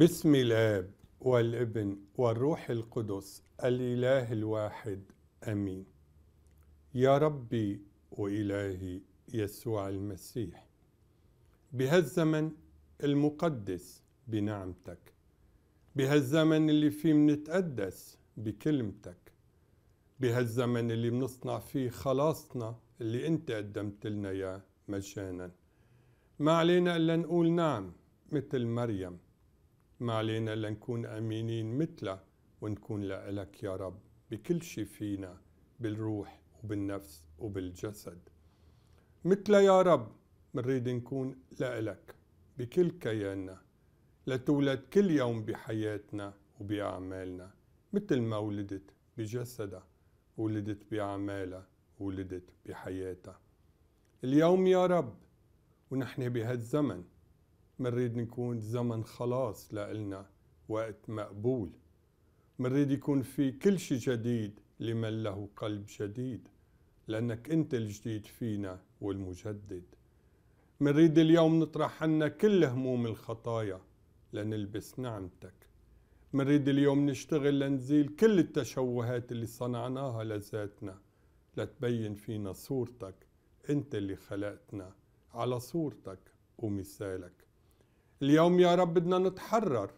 باسم الاب والابن والروح القدس الاله الواحد امين يا ربي والهي يسوع المسيح بهالزمن المقدس بنعمتك بهالزمن اللي فيه منتقدس بكلمتك بهالزمن اللي منصنع فيه خلاصنا اللي انت قدمت لنا اياه مجانا ما علينا الا نقول نعم مثل مريم ما علينا لنكون أمينين مثله ونكون لإلك يا رب بكل شي فينا بالروح وبالنفس وبالجسد مثل يا رب منريد نكون لإلك بكل كياننا لتولد كل يوم بحياتنا وبأعمالنا مثل ما ولدت بجسدها ولدت بأعمالها ولدت بحياتها اليوم يا رب ونحن بهالزمن منريد نكون زمن خلاص لإلنا وقت مقبول منريد يكون في كل شيء جديد لمن له قلب جديد لأنك أنت الجديد فينا والمجدد منريد اليوم نطرح عنا كل هموم الخطايا لنلبس نعمتك منريد اليوم نشتغل لنزيل كل التشوهات اللي صنعناها لذاتنا لتبين فينا صورتك انت اللي خلقتنا على صورتك ومثالك اليوم يا رب بدنا نتحرر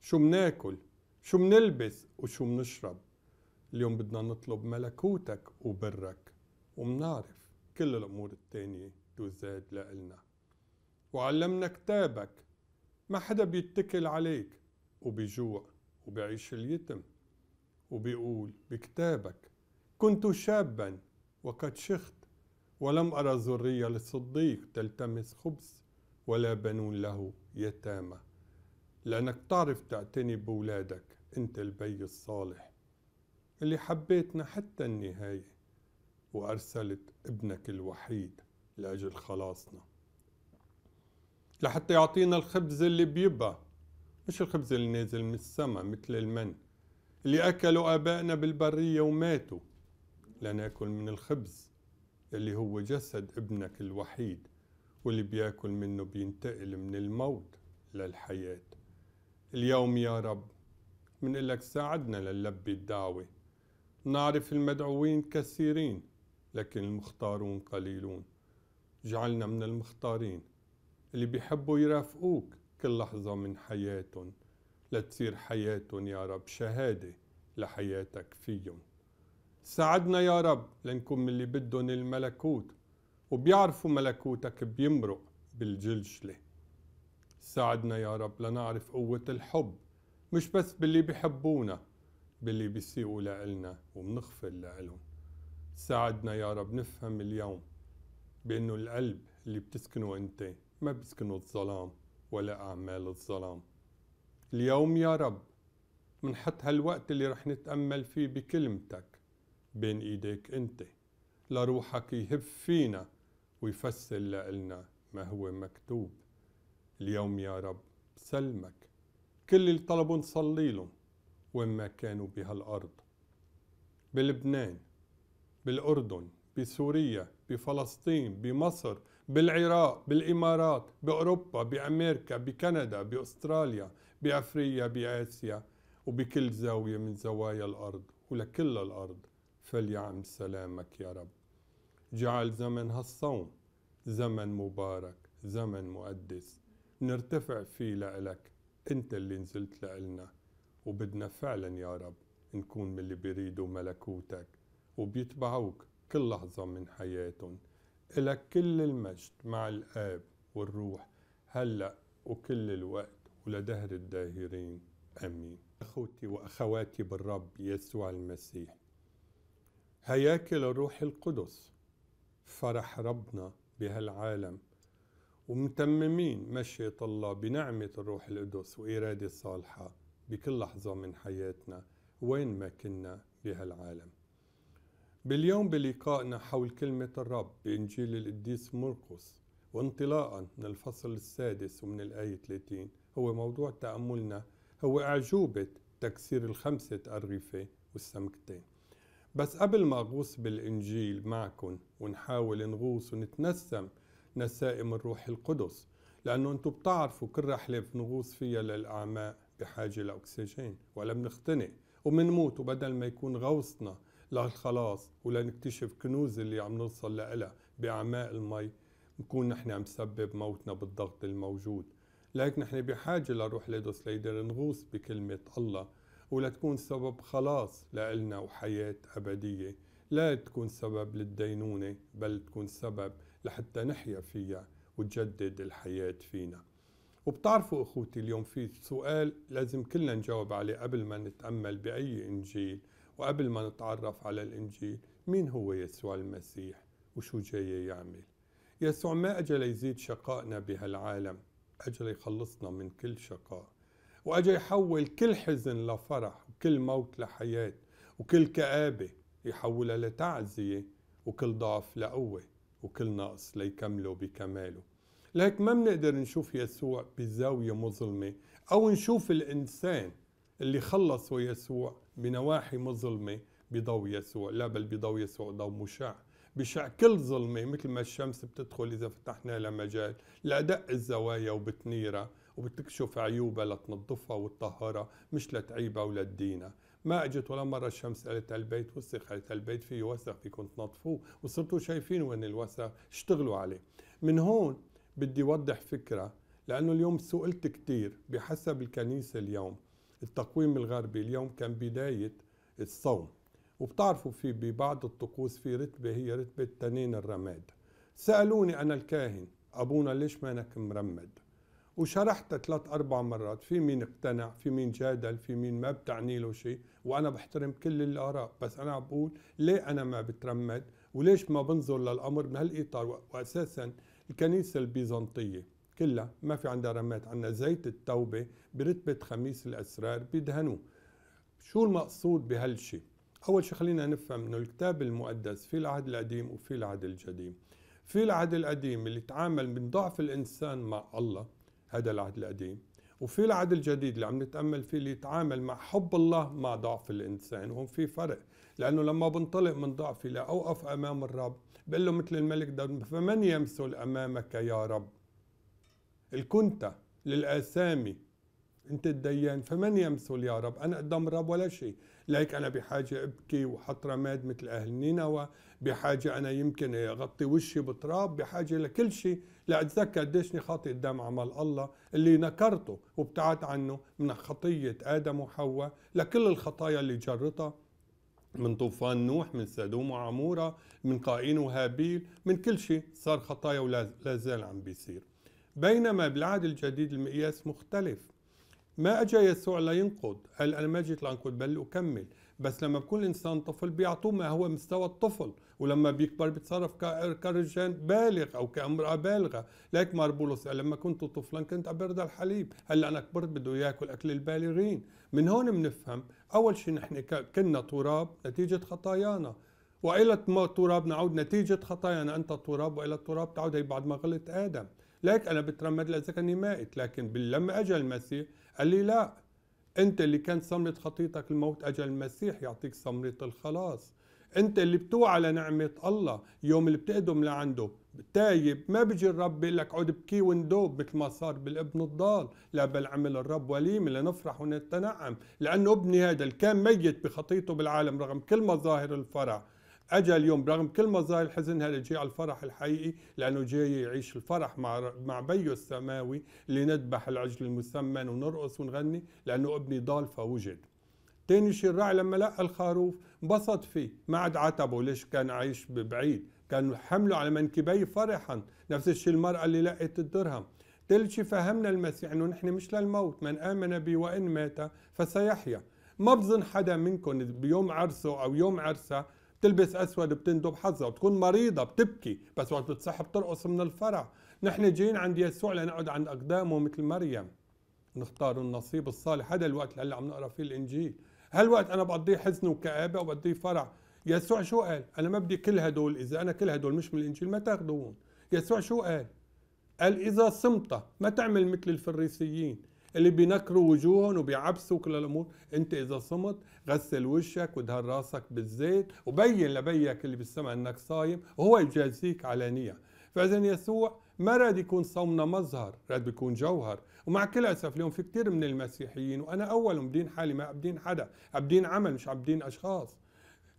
شو مناكل شو منلبس وشو منشرب اليوم بدنا نطلب ملكوتك وبرك ومنعرف كل الأمور التانية تزاد لإلنا وعلمنا كتابك ما حدا بيتكل عليك وبيجوع وبيعيش اليتم وبيقول بكتابك كنت شابا وقد شخت ولم أرى ذرية للصديق تلتمس خبز ولا بنون له يتامى لأنك تعرف تعتني بولادك أنت البي الصالح اللي حبيتنا حتى النهاية وأرسلت ابنك الوحيد لأجل خلاصنا لحتى يعطينا الخبز اللي بيبقى مش الخبز اللي نازل من السماء مثل المن اللي أكلوا آبائنا بالبرية وماتوا لناكل من الخبز اللي هو جسد ابنك الوحيد واللي بياكل منه بينتقل من الموت للحياة اليوم يا رب إلك ساعدنا لنلبي الدعوة نعرف المدعوين كثيرين لكن المختارون قليلون جعلنا من المختارين اللي بيحبوا يرافقوك كل لحظة من حياتهم لتصير حياتهم يا رب شهادة لحياتك فيهم ساعدنا يا رب لنكون من اللي بدهم الملكوت وبيعرفوا ملكوتك بيمرق بالجلجلة ساعدنا يا رب لنعرف قوة الحب مش بس باللي بيحبونا باللي بيسيئوا لإلنا وبنغفر لإلهم ساعدنا يا رب نفهم اليوم بأنه القلب اللي بتسكنه أنت ما بيسكنه الظلام ولا أعمال الظلام اليوم يا رب منحط هالوقت اللي رح نتأمل فيه بكلمتك بين إيديك أنت لروحك يهب فينا ويفسر لنا ما هو مكتوب اليوم يا رب سلمك كل اللي طلبوا نصلي لهم وين ما كانوا بهالأرض بلبنان بالأردن بسوريا بفلسطين بمصر بالعراق بالإمارات بأوروبا بأمريكا بكندا بأستراليا بأفريقيا بآسيا وبكل زاوية من زوايا الأرض ولكل الأرض فليعم سلامك يا رب جعل زمن هالصوم زمن مبارك زمن مقدس نرتفع فيه لإلك أنت اللي نزلت لإلنا وبدنا فعلا يا رب نكون من اللي بيريدوا ملكوتك وبيتبعوك كل لحظة من حياتهم إلك كل المجد مع الآب والروح هلأ وكل الوقت ولدهر الداهرين آمين أخوتي وأخواتي بالرب يسوع المسيح هياكل الروح القدس فرح ربنا بهالعالم ومتممين مشية الله بنعمة الروح القدس وإرادة صالحة بكل لحظة من حياتنا وين ما كنا بهالعالم باليوم بلقائنا حول كلمة الرب بإنجيل القديس مرقس وانطلاقا من الفصل السادس ومن الآية 30 هو موضوع تأملنا هو أعجوبة تكسير الخمسة أرغفة والسمكتين بس قبل ما أغوص بالإنجيل معكن ونحاول نغوص ونتنسم نسائم الروح القدس لأنه أنتم بتعرفوا كل رحلة بنغوص فيها للأعماق بحاجة لأكسجين ولا بنختنق وبنموت وبدل ما يكون غوصنا للخلاص ولنكتشف كنوز اللي عم نوصل لها بأعماق المي نكون نحن عم سبب موتنا بالضغط الموجود لكن نحن بحاجة لروح القدس ليقدر نغوص بكلمة الله ولتكون سبب خلاص لإلنا وحياة أبدية لا تكون سبب للدينونة بل تكون سبب لحتى نحيا فيها وتجدد الحياة فينا وبتعرفوا أخوتي اليوم في سؤال لازم كلنا نجاوب عليه قبل ما نتأمل بأي إنجيل وقبل ما نتعرف على الإنجيل مين هو يسوع المسيح وشو جاي يعمل يسوع ما أجل يزيد شقائنا بهالعالم أجل يخلصنا من كل شقاء واجى يحول كل حزن لفرح وكل موت لحياه وكل كابه يحولها لتعزيه وكل ضعف لقوه وكل نقص ليكمله بكماله لهيك ما منقدر نشوف يسوع بزاويه مظلمه او نشوف الانسان اللي خلصه يسوع بنواحي مظلمه بضوء يسوع لا بل بضوء يسوع ضوء مشع بشع كل ظلمة مثل ما الشمس بتدخل إذا فتحنا لها مجال لأدق الزوايا وبتنيرها وبتكشف عيوبها لتنظفها وتطهرها مش لتعيبها ولا تدينها ما اجت ولا مره الشمس قالت البيت وسخ قالت البيت فيه وسخ فيكم تنظفوه وصرتوا شايفين وين الوسخ اشتغلوا عليه من هون بدي اوضح فكره لانه اليوم سئلت كثير بحسب الكنيسه اليوم التقويم الغربي اليوم كان بدايه الصوم وبتعرفوا في ببعض الطقوس في رتبه هي رتبه تنين الرماد سالوني انا الكاهن ابونا ليش مانك مرمد وشرحتها ثلاث اربع مرات في مين اقتنع في مين جادل في مين ما بتعني له شيء وانا بحترم كل الاراء بس انا بقول ليه انا ما بترمد وليش ما بنظر للامر بهالاطار واساسا الكنيسه البيزنطيه كلها ما في عندها رمات عندنا زيت التوبه برتبه خميس الاسرار بيدهنوه شو المقصود بهالشيء اول شيء خلينا نفهم انه الكتاب المقدس في العهد القديم وفي العهد الجديد في العهد القديم اللي تعامل من ضعف الانسان مع الله هذا العهد القديم وفي العهد الجديد اللي عم نتامل فيه اللي يتعامل مع حب الله مع ضعف الانسان وهون في فرق لانه لما بنطلق من ضعفي لاوقف امام الرب بقول له مثل الملك داود فمن يمثل امامك يا رب الكنت للاسامي انت الديان فمن يمثل يا رب انا قدام الرب ولا شيء لهيك انا بحاجه ابكي وحط رماد مثل اهل نينوى بحاجه انا يمكن اغطي وشي بتراب بحاجه لكل شيء لأتذكر قديش خاطي قدام عمل الله اللي نكرته وابتعد عنه من خطية آدم وحواء لكل الخطايا اللي جرتها من طوفان نوح من سدوم وعمورة من قايين وهابيل من كل شيء صار خطايا ولا زال عم بيصير بينما بالعهد الجديد المقياس مختلف ما اجى يسوع لينقض قال انا ما جيت لانقض بل اكمل بس لما بكون الانسان طفل بيعطوه ما هو مستوى الطفل ولما بيكبر بيتصرف كرجال بالغ او كامراه بالغه ليك بولس لما كنت طفلا كنت ابرد الحليب هلا انا كبرت بده ياكل اكل البالغين من هون بنفهم اول شيء نحن كنا تراب نتيجه خطايانا والى التراب نعود نتيجه خطايانا انت تراب والى التراب تعود هي بعد ما غلط ادم ليك انا بترمد لاذا كاني مائت لكن لما اجى المسيح قال لي لا انت اللي كانت ثمره خطيتك الموت اجل المسيح يعطيك ثمره الخلاص انت اللي بتوعى لنعمه الله يوم اللي بتقدم لعنده تايب ما بيجي الرب بيقول لك عود بكي وندوب مثل ما صار بالابن الضال لا بل عمل الرب وليمه لنفرح ونتنعم لانه ابني هذا اللي كان ميت بخطيته بالعالم رغم كل مظاهر الفرح اجى اليوم برغم كل مظاهر الحزن هذا جاي على الفرح الحقيقي لانه جاي يعيش الفرح مع مع بيو السماوي اللي نذبح العجل المسمن ونرقص ونغني لانه ابني ضال فوجد تاني شيء الراعي لما لقى الخروف انبسط فيه ما عاد عتبه ليش كان عايش بعيد كان حمله على منكبي فرحا نفس الشيء المرأة اللي لقت الدرهم ثالث شيء فهمنا المسيح انه نحن مش للموت من امن بي وان مات فسيحيا ما بظن حدا منكم بيوم عرسه او يوم عرسه بتلبس اسود بتندب حظها بتكون مريضه بتبكي بس وقت بتصح بترقص من الفرح نحن جايين عند يسوع لنقعد عند اقدامه مثل مريم نختار النصيب الصالح هذا الوقت اللي هلا عم نقرا فيه الانجيل هالوقت انا بقضيه حزن وكآبه وبقضيه فرح يسوع شو قال انا ما بدي كل هدول اذا انا كل هدول مش من الانجيل ما تاخذوهم يسوع شو قال قال اذا صمت ما تعمل مثل الفريسيين اللي بينكروا وجوههم وبيعبسوا كل الامور انت اذا صمت غسل وشك ودهن راسك بالزيت وبين لبيك اللي بالسمع انك صايم وهو يجازيك علانيه فاذا يسوع ما راد يكون صومنا مظهر راد بيكون جوهر ومع كل اسف اليوم في كثير من المسيحيين وانا اول بدين حالي ما عبدين حدا عبدين عمل مش عبدين اشخاص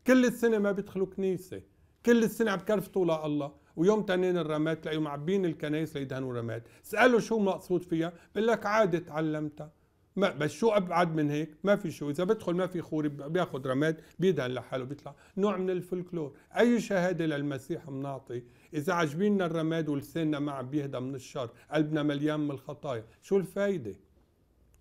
كل السنه ما بيدخلوا كنيسه كل السنه عم كرفتوا الله ويوم تنين الرماد تلاقيهم معبين الكنايس ليدهنوا رماد اساله شو مقصود فيها بقول لك عاده تعلمتها ما بس شو ابعد من هيك ما في شو اذا بدخل ما في خوري بياخذ رماد بيدهن لحاله بيطلع نوع من الفلكلور اي شهاده للمسيح بنعطي اذا عجبيننا الرماد ولساننا ما عم بيهدى من الشر قلبنا مليان من الخطايا شو الفايده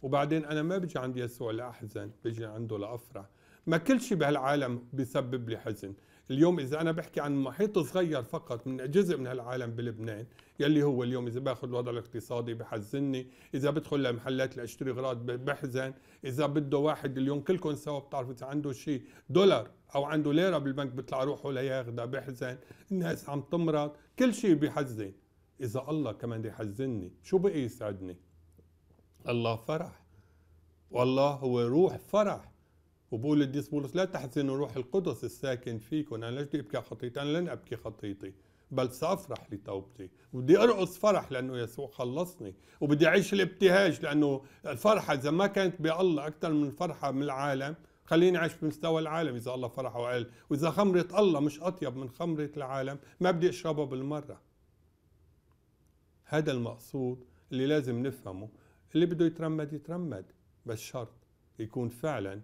وبعدين انا ما بجي عند يسوع لاحزن بجي عنده لافرح ما كل شيء بهالعالم بيسبب لي حزن اليوم اذا انا بحكي عن محيط صغير فقط من جزء من هالعالم بلبنان يلي هو اليوم اذا باخذ الوضع الاقتصادي بحزني اذا بدخل لمحلات لاشتري اغراض بحزن اذا بده واحد اليوم كلكم سوا بتعرفوا اذا عنده شيء دولار او عنده ليره بالبنك بيطلع روحه لياخذها بحزن الناس عم تمرض كل شيء بحزن اذا الله كمان بده يحزني شو بقي يسعدني الله فرح والله هو روح فرح وبقول القديس بولس لا تحزنوا روح القدس الساكن فيكم انا بدي ابكي خطيتي انا لن ابكي خطيتي بل سافرح لتوبتي وبدي ارقص فرح لانه يسوع خلصني وبدي اعيش الابتهاج لانه الفرحه اذا ما كانت بالله اكثر من الفرحه من العالم خليني اعيش بمستوى العالم اذا الله فرحه وقال واذا خمره الله مش اطيب من خمره العالم ما بدي اشربها بالمره هذا المقصود اللي لازم نفهمه اللي بده يترمد يترمد بس شرط يكون فعلا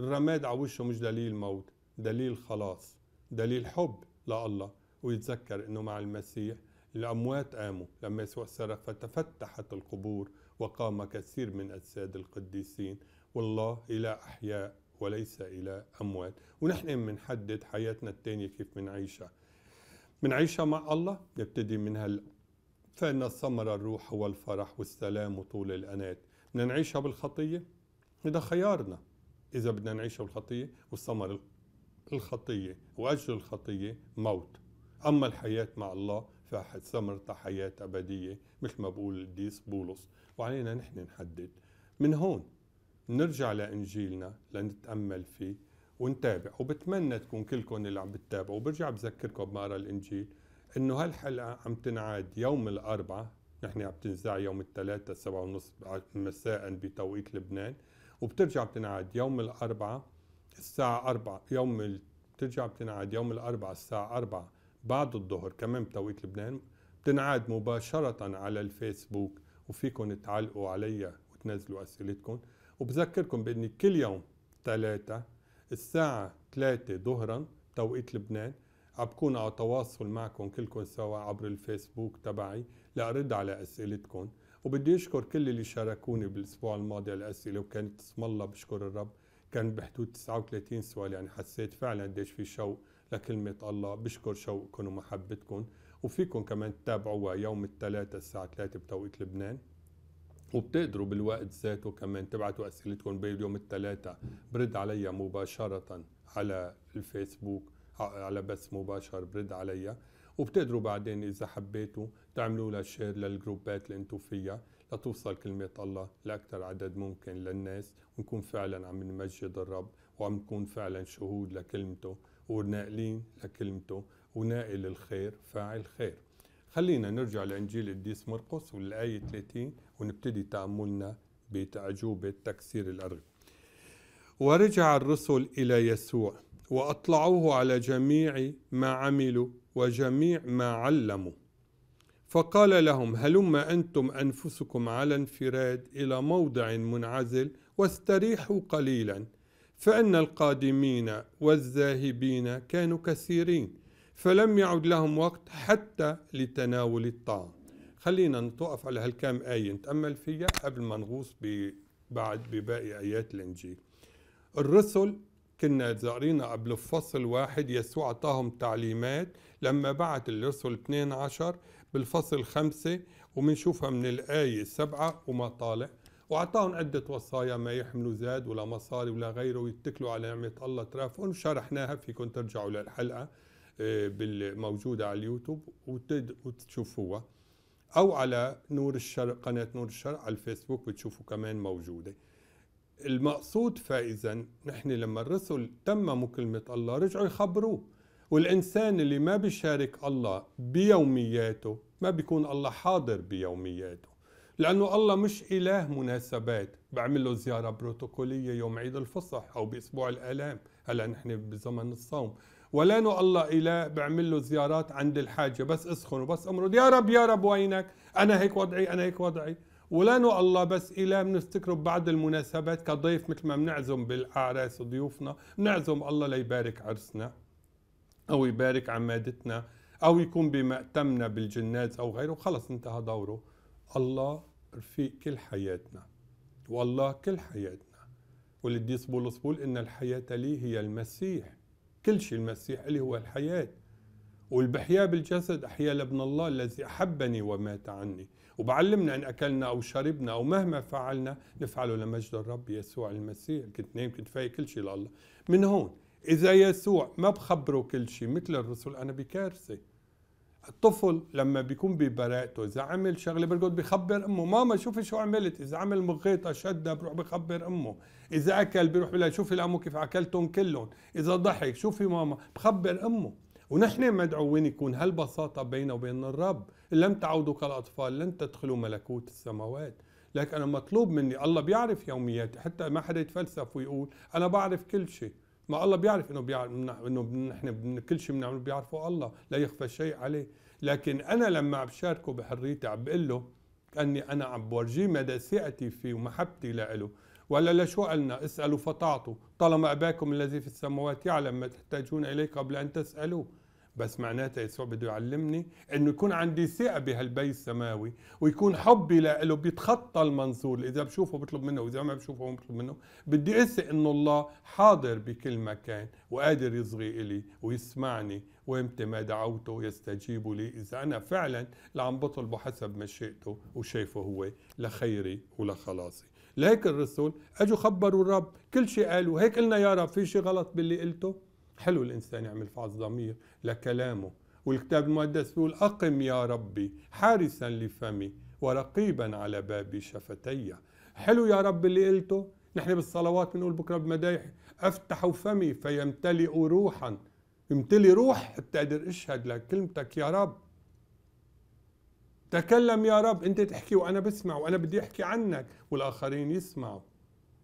الرماد على وشه مش دليل موت دليل خلاص دليل حب لله ويتذكر انه مع المسيح الأموات قاموا لما يسوع سرق فتفتحت القبور وقام كثير من أجساد القديسين والله إلى أحياء وليس إلى أموات ونحن بنحدد حياتنا الثانيه كيف بنعيشها بنعيشها مع الله نبتدي من هلا فإن ثمر الروح هو الفرح والسلام وطول الأنات بدنا نعيشها بالخطية هذا خيارنا اذا بدنا نعيش الخطيه والثمر الخطيه واجر الخطيه موت اما الحياه مع الله فثمرتها حياه ابديه مثل ما بقول الديس بولس وعلينا نحن نحدد من هون نرجع لانجيلنا لنتامل فيه ونتابع وبتمنى تكون كلكم اللي عم بتتابعوا وبرجع بذكركم بمقرا الانجيل انه هالحلقه عم تنعاد يوم الاربعاء نحن عم تنزع يوم الثلاثاء 7:30 ونص مساء بتوقيت لبنان وبترجع بتنعاد يوم الأربعاء الساعة 4 يوم ال... بترجع بتنعاد يوم الأربعاء الساعة 4 بعد الظهر كمان بتوقيت لبنان بتنعاد مباشرة على الفيسبوك وفيكم تعلقوا عليها وتنزلوا أسئلتكم وبذكركم بأني كل يوم ثلاثة الساعة 3 ظهرا توقيت لبنان بكون على تواصل معكم كلكم سوا عبر الفيسبوك تبعي لأرد على أسئلتكم وبدي أشكر كل اللي شاركوني بالأسبوع الماضي على الأسئلة وكانت اسم الله بشكر الرب كان بحدود 39 سؤال يعني حسيت فعلا قديش في شوق لكلمة الله بشكر شوقكم ومحبتكم وفيكم كمان تتابعوها يوم الثلاثاء الساعة 3 بتوقيت لبنان وبتقدروا بالوقت ذاته كمان تبعتوا أسئلتكم بين يوم الثلاثاء برد علي مباشرة على الفيسبوك على بث مباشر برد علي وبتقدروا بعدين اذا حبيتوا تعملوا لها شير للجروبات اللي انتم فيها لتوصل كلمة الله لأكثر عدد ممكن للناس ونكون فعلا عم نمجد الرب وعم نكون فعلا شهود لكلمته وناقلين لكلمته وناقل الخير فاعل خير خلينا نرجع لإنجيل القديس مرقس والآية 30 ونبتدي تأملنا بتعجوبة تكسير الأرض ورجع الرسل إلى يسوع وأطلعوه على جميع ما عملوا وجميع ما علموا فقال لهم هلم انتم انفسكم على انفراد الى موضع منعزل واستريحوا قليلا فان القادمين والذاهبين كانوا كثيرين فلم يعد لهم وقت حتى لتناول الطعام خلينا نتوقف على هالكام آية نتأمل فيها قبل ما نغوص بعد بباقي آيات الإنجيل الرسل كنا قرينا قبل الفصل واحد يسوع أعطاهم تعليمات لما بعت الرسل 12 بالفصل خمسة وبنشوفها من الآية سبعة وما طالع وأعطاهم عدة وصايا ما يحملوا زاد ولا مصاري ولا غيره ويتكلوا على نعمة الله ترافقهم وشرحناها فيكم ترجعوا للحلقة آه، موجودة على اليوتيوب وتشوفوها أو على نور الشرق قناة نور الشرق على الفيسبوك بتشوفوا كمان موجودة المقصود فإذا نحن لما الرسل تمموا كلمة الله رجعوا يخبروه والإنسان اللي ما بيشارك الله بيومياته ما بيكون الله حاضر بيومياته لأنه الله مش إله مناسبات بعمل له زيارة بروتوكولية يوم عيد الفصح أو بأسبوع الآلام هلا نحن بزمن الصوم ولا انه الله اله بعمل له زيارات عند الحاجه بس اسخن وبس امرض يا رب يا رب وينك انا هيك وضعي انا هيك وضعي ولا الله بس إله بنفتكره ببعض المناسبات كضيف مثل ما بنعزم بالأعراس ضيوفنا بنعزم الله ليبارك عرسنا أو يبارك عمادتنا أو يكون بمأتمنا بالجناز أو غيره خلص انتهى دوره الله رفيق كل حياتنا والله كل حياتنا والقديس بولس بول إن الحياة لي هي المسيح كل شيء المسيح لي هو الحياة والبحياء بالجسد أحيا لابن الله الذي أحبني ومات عني وبعلمنا ان اكلنا او شربنا او مهما فعلنا نفعله لمجد الرب يسوع المسيح كنت نايم كنت فايق كل شيء لله من هون اذا يسوع ما بخبره كل شيء مثل الرسل انا بكارثه الطفل لما بيكون ببراءته اذا عمل شغله برقد بخبر امه ماما شوفي شو عملت اذا عمل مغيطه شده بروح بخبر امه اذا اكل بروح بلا شوفي لامه كيف اكلتهم كلهم اذا ضحك شوفي ماما بخبر امه ونحن مدعوين يكون هالبساطة بيننا وبين الرب إن لم تعودوا كالأطفال لن تدخلوا ملكوت السماوات لكن أنا مطلوب مني الله بيعرف يومياتي حتى ما حدا يتفلسف ويقول أنا بعرف كل شيء ما الله بيعرف انه بيعرف انه نحن كل شيء بنعمله بيعرفه الله لا يخفى شيء عليه لكن انا لما عم بشاركه بحريتي عم بقول له اني انا عم بورجيه مدى ثقتي فيه ومحبتي له ولا لشو قالنا اسالوا فطاعتوا طالما اباكم الذي في السماوات يعلم ما تحتاجون اليه قبل ان تسالوه بس معناتها يسوع بده يعلمني انه يكون عندي ثقه بهالبي السماوي ويكون حبي له بيتخطى المنظور اذا بشوفه بطلب منه واذا ما بشوفه ما بطلب منه بدي اثق انه الله حاضر بكل مكان وقادر يصغي الي ويسمعني وامتى ما دعوته يستجيب لي اذا انا فعلا اللي عم بطلبه حسب مشيئته وشايفه هو لخيري ولخلاصي لهيك الرسل اجوا خبروا الرب كل شيء قالوا هيك قلنا يا رب في شيء غلط باللي قلته حلو الإنسان يعمل فعل ضمير لكلامه والكتاب المقدس بيقول أقم يا ربي حارسا لفمي ورقيبا على باب شفتي حلو يا رب اللي قلته نحن بالصلوات بنقول بكرة بمدايح أفتح فمي فيمتلئ روحا امتلي روح حتى أقدر أشهد لكلمتك يا رب تكلم يا رب أنت تحكي وأنا بسمع وأنا بدي أحكي عنك والآخرين يسمعوا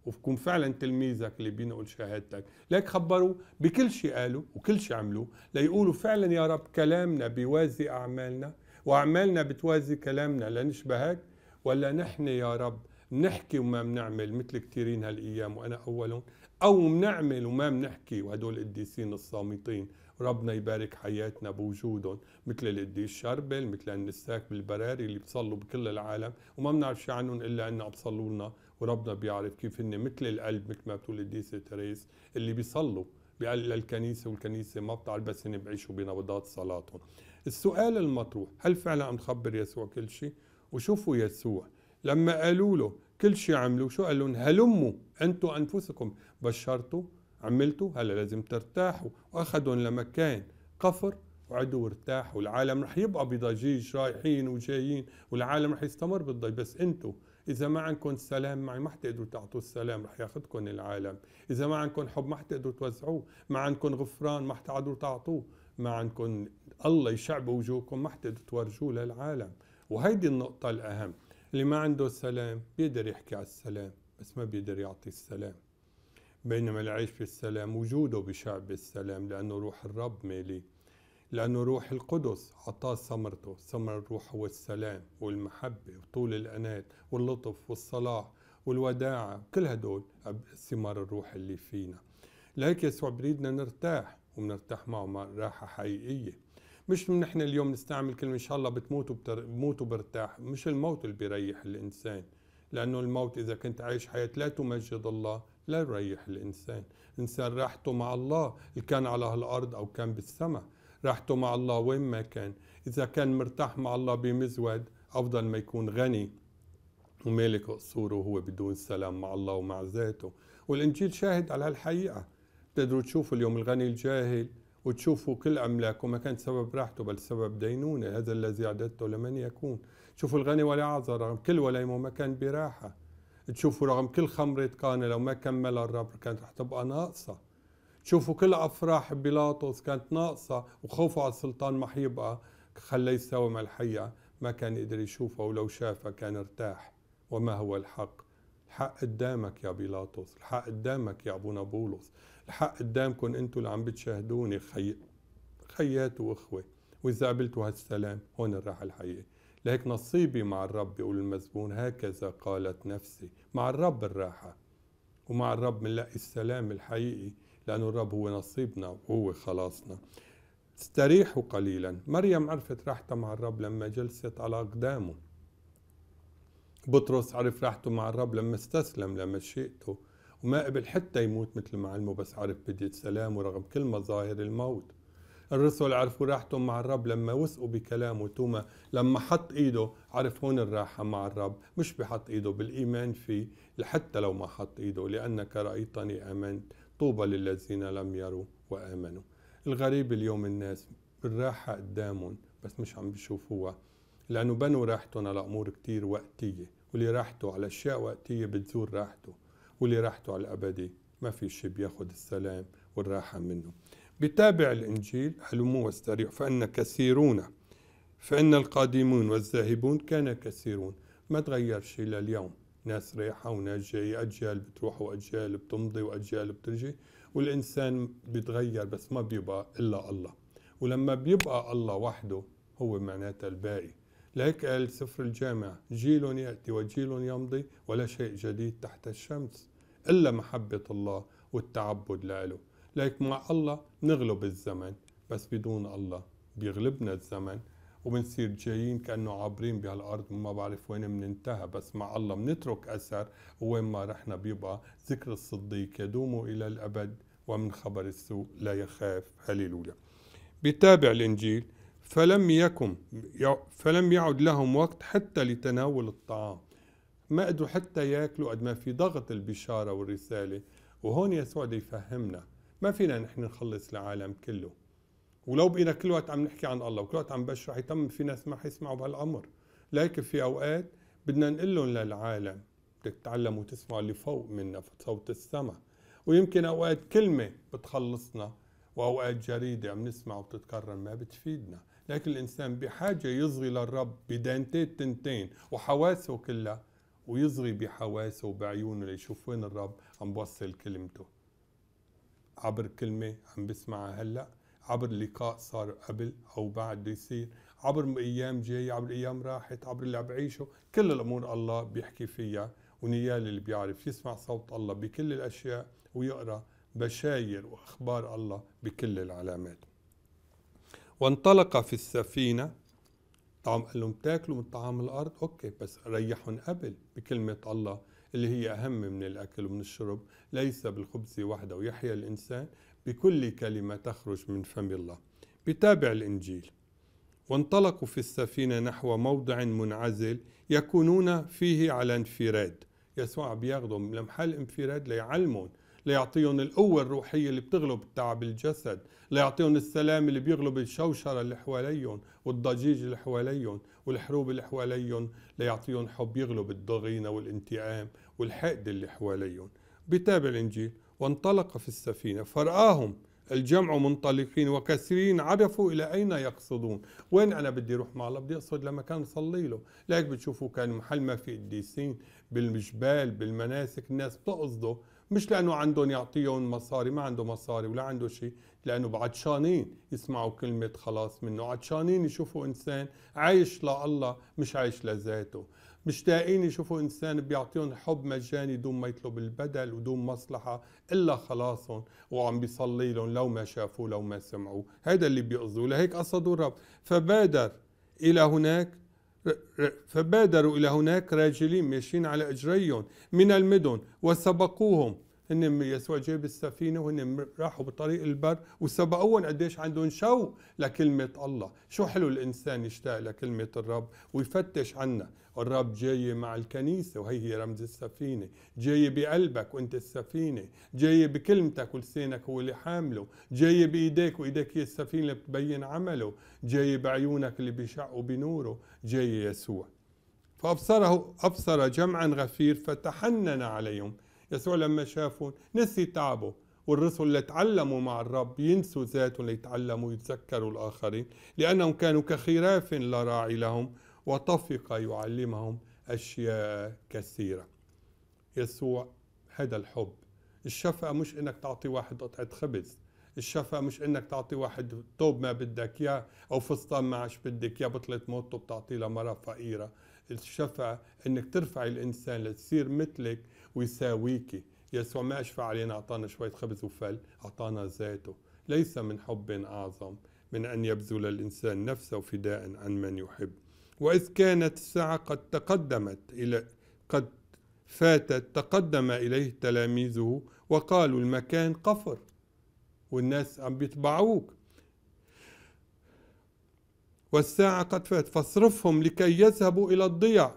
وبكون فعلا تلميذك اللي بينقل شهادتك ليك خبروا بكل شيء قالوا وكل شيء عملوا ليقولوا فعلا يا رب كلامنا بيوازي أعمالنا وأعمالنا بتوازي كلامنا لنشبهك ولا نحن يا رب نحكي وما بنعمل مثل كثيرين هالأيام وأنا أولهم أو بنعمل وما بنحكي وهدول القديسين الصامتين ربنا يبارك حياتنا بوجودهم مثل القديس شربل مثل النساك بالبراري اللي بصلوا بكل العالم وما بنعرف شي عنهم إلا أنه بصلوا لنا وربنا بيعرف كيف هن مثل القلب مثل ما بتقول القديسه تريس اللي بيصلوا بقلب للكنيسه والكنيسة ما بتعرف بس هن بيعيشوا بنبضات صلاتهم السؤال المطروح هل فعلا عم تخبر يسوع كل شيء وشوفوا يسوع لما قالوا له كل شيء عملوا شو قال لهم هلموا انتم انفسكم بشرتوا عملتوا هلا لازم ترتاحوا واخذهم لمكان قفر وعدوا وارتاحوا العالم رح يبقى بضجيج رايحين وجايين والعالم رح يستمر بالضجيج بس انتم اذا ما عندكم سلام معي ما حتقدروا تعطوا السلام رح ياخذكم العالم اذا ما عندكم حب ما حتقدروا توزعوه ما عندكم غفران ما حتقدروا تعطوه ما عندكم الله يشع بوجوهكم ما حتقدروا تورجوه للعالم وهيدي النقطة الأهم اللي ما عنده سلام بيقدر يحكي على السلام بس ما بيقدر يعطي السلام بينما العيش بالسلام وجوده بشعب السلام لأنه روح الرب مالي لأنه روح القدس عطاه ثمرته ثمر الروح هو السلام والمحبة وطول الأنات واللطف والصلاح والوداعة كل هدول ثمار الروح اللي فينا لهيك يسوع بريدنا نرتاح ومنرتاح معه راحة حقيقية مش نحن اليوم نستعمل كلمة إن شاء الله بتموت وبتموت وبرتاح مش الموت اللي بيريح الإنسان لأنه الموت إذا كنت عايش حياة لا تمجد الله لا يريح الإنسان الإنسان راحته مع الله اللي كان على هالأرض أو كان بالسماء راحته مع الله وين ما كان إذا كان مرتاح مع الله بمزود أفضل ما يكون غني ومالك قصوره وهو بدون سلام مع الله ومع ذاته والإنجيل شاهد على هالحقيقة بتقدروا تشوفوا اليوم الغني الجاهل وتشوفوا كل أملاكه ما كان سبب راحته بل سبب دينونة هذا الذي أعددته لمن يكون شوفوا الغني ولا عذر رغم كل ولايمه ما كان براحة تشوفوا رغم كل خمرة كان لو ما كملها الرب كانت رح تبقى ناقصة شوفوا كل افراح بيلاطس كانت ناقصه وخوفه على السلطان ما حيبقى خليه يساوي مع الحقيقه ما كان يقدر يشوفها ولو شافها كان ارتاح وما هو الحق الحق قدامك يا بيلاطس الحق قدامك يا ابونا بولس الحق قدامكم انتم اللي عم بتشاهدوني خي... خيات واخوه واذا قبلتوا هالسلام هون الراحه الحقيقيه لهيك نصيبي مع الرب بيقول المزمون هكذا قالت نفسي مع الرب الراحه ومع الرب بنلاقي السلام الحقيقي لأنه الرب هو نصيبنا وهو خلاصنا استريحوا قليلا مريم عرفت راحتها مع الرب لما جلست على أقدامه بطرس عرف راحته مع الرب لما استسلم لما شئته وما قبل حتى يموت مثل ما علمه بس عرف بدية سلامه رغم كل مظاهر الموت الرسل عرفوا راحتهم مع الرب لما وثقوا بكلامه توما لما حط ايده عرف هون الراحة مع الرب مش بحط ايده بالايمان فيه لحتى لو ما حط ايده لانك رأيتني امنت طوبى للذين لم يروا وآمنوا الغريب اليوم الناس بالراحة قدامهم بس مش عم بيشوفوها لأنه بنوا راحتهم على أمور كتير وقتية واللي راحته على أشياء وقتية بتزور راحته واللي راحته على الأبدي ما في شيء بياخذ السلام والراحة منه بتابع الإنجيل هلموا واستريحوا فإن كثيرون فإن القادمون والذاهبون كان كثيرون ما تغير شيء لليوم ناس رايحة وناس جاية أجيال بتروح وأجيال بتمضي وأجيال بترجي والإنسان بيتغير بس ما بيبقى إلا الله ولما بيبقى الله وحده هو معناتها الباقي لهيك قال سفر الجامع جيل يأتي وجيل يمضي ولا شيء جديد تحت الشمس إلا محبة الله والتعبد له لهيك مع الله نغلب الزمن بس بدون الله بيغلبنا الزمن وبنصير جايين كانه عابرين بهالارض وما بعرف وين بننتهى بس مع الله بنترك اثر وين ما رحنا بيبقى ذكر الصديق يدوم الى الابد ومن خبر السوء لا يخاف هللويا بتابع الانجيل فلم يكن فلم يعد لهم وقت حتى لتناول الطعام ما قدروا حتى ياكلوا قد ما في ضغط البشاره والرساله وهون يسوع يفهمنا ما فينا نحن نخلص العالم كله ولو بقينا كل وقت عم نحكي عن الله وكل وقت عم بشرح يتم في ناس ما حيسمعوا بهالامر لكن في اوقات بدنا نقول لهم للعالم بدك تتعلموا تسمعوا اللي فوق منا صوت السماء ويمكن اوقات كلمه بتخلصنا واوقات جريده عم نسمع وبتتكرر ما بتفيدنا لكن الانسان بحاجه يصغي للرب بدانتين تنتين وحواسه كلها ويصغي بحواسه وبعيونه ليشوف وين الرب عم بوصل كلمته عبر كلمه عم بسمعها هلا عبر لقاء صار قبل او بعد بده يصير عبر ايام جاي عبر ايام راحت عبر اللي عم بعيشه كل الامور الله بيحكي فيها ونيال اللي بيعرف يسمع صوت الله بكل الاشياء ويقرا بشاير واخبار الله بكل العلامات وانطلق في السفينه طعم قال لهم تاكلوا من طعام الارض اوكي بس ريحهم قبل بكلمه الله اللي هي اهم من الاكل ومن الشرب ليس بالخبز وحده ويحيا الانسان بكل كلمة تخرج من فم الله بتابع الإنجيل وانطلقوا في السفينة نحو موضع منعزل يكونون فيه على انفراد يسوع بياخدهم لمحل انفراد ليعلمهم ليعطيهم القوة الروحية اللي بتغلب تعب الجسد ليعطيهم السلام اللي بيغلب الشوشرة اللي حواليهم والضجيج اللي حواليهم والحروب اللي حواليهم ليعطيهم حب يغلب الضغينة والانتقام والحقد اللي حواليهم بتابع الإنجيل وانطلق في السفينة فرآهم الجمع منطلقين وكثيرين عرفوا إلى أين يقصدون وين أنا بدي أروح مع الله بدي أقصد لمكان صلي له لك بتشوفوا كان محل ما في قديسين بالجبال بالمناسك الناس بتقصده مش لأنه عندهم يعطيهم مصاري ما عنده مصاري ولا عنده شيء لأنه بعطشانين يسمعوا كلمة خلاص منه عطشانين يشوفوا إنسان عايش لله مش عايش لذاته مشتاقين يشوفوا انسان بيعطيهم حب مجاني دون ما يطلب البدل ودون مصلحه الا خلاصهم وعم بيصلي لهم لو ما شافوه لو ما سمعوه هذا اللي بيقصدوا لهيك قصدوا الرب فبادر الى هناك فبادروا إلى هناك راجلين ماشيين على أجريهم من المدن وسبقوهم هن يسوع جاب السفينة وهن راحوا بطريق البر وسبقوهم قديش عندهم شوق لكلمة الله شو حلو الإنسان يشتاق لكلمة الرب ويفتش عنها الرب جاي مع الكنيسة وهي هي رمز السفينة جاي بقلبك وانت السفينة جاي بكلمتك ولسانك هو اللي حامله جاي بإيديك وإيديك هي السفينة اللي بتبين عمله جاي بعيونك اللي بيشعوا بنوره جاي يسوع فأبصره أبصر جمعا غفير فتحنن عليهم يسوع لما شافهم نسي تعبه والرسل اللي تعلموا مع الرب ينسوا ذاتهم ليتعلموا يتذكروا الآخرين لأنهم كانوا كخراف لا راعي لهم وطفق يعلمهم أشياء كثيرة يسوع هذا الحب الشفقة مش إنك تعطي واحد قطعة خبز الشفقة مش إنك تعطي واحد طوب ما بدك إياه أو فستان ما عش بدك إياه بطلة موته بتعطيه لمرأة فقيرة الشفقة إنك ترفعي الإنسان لتصير مثلك ويساويكي يسوع ما أشفى علينا أعطانا شوية خبز وفل أعطانا ذاته ليس من حب أعظم من أن يبذل الإنسان نفسه فداء عن من يحب وإذ كانت الساعة قد تقدمت إلى قد فاتت تقدم إليه تلاميذه وقالوا المكان قفر والناس عم بيتبعوك والساعة قد فاتت فاصرفهم لكي يذهبوا إلى الضيع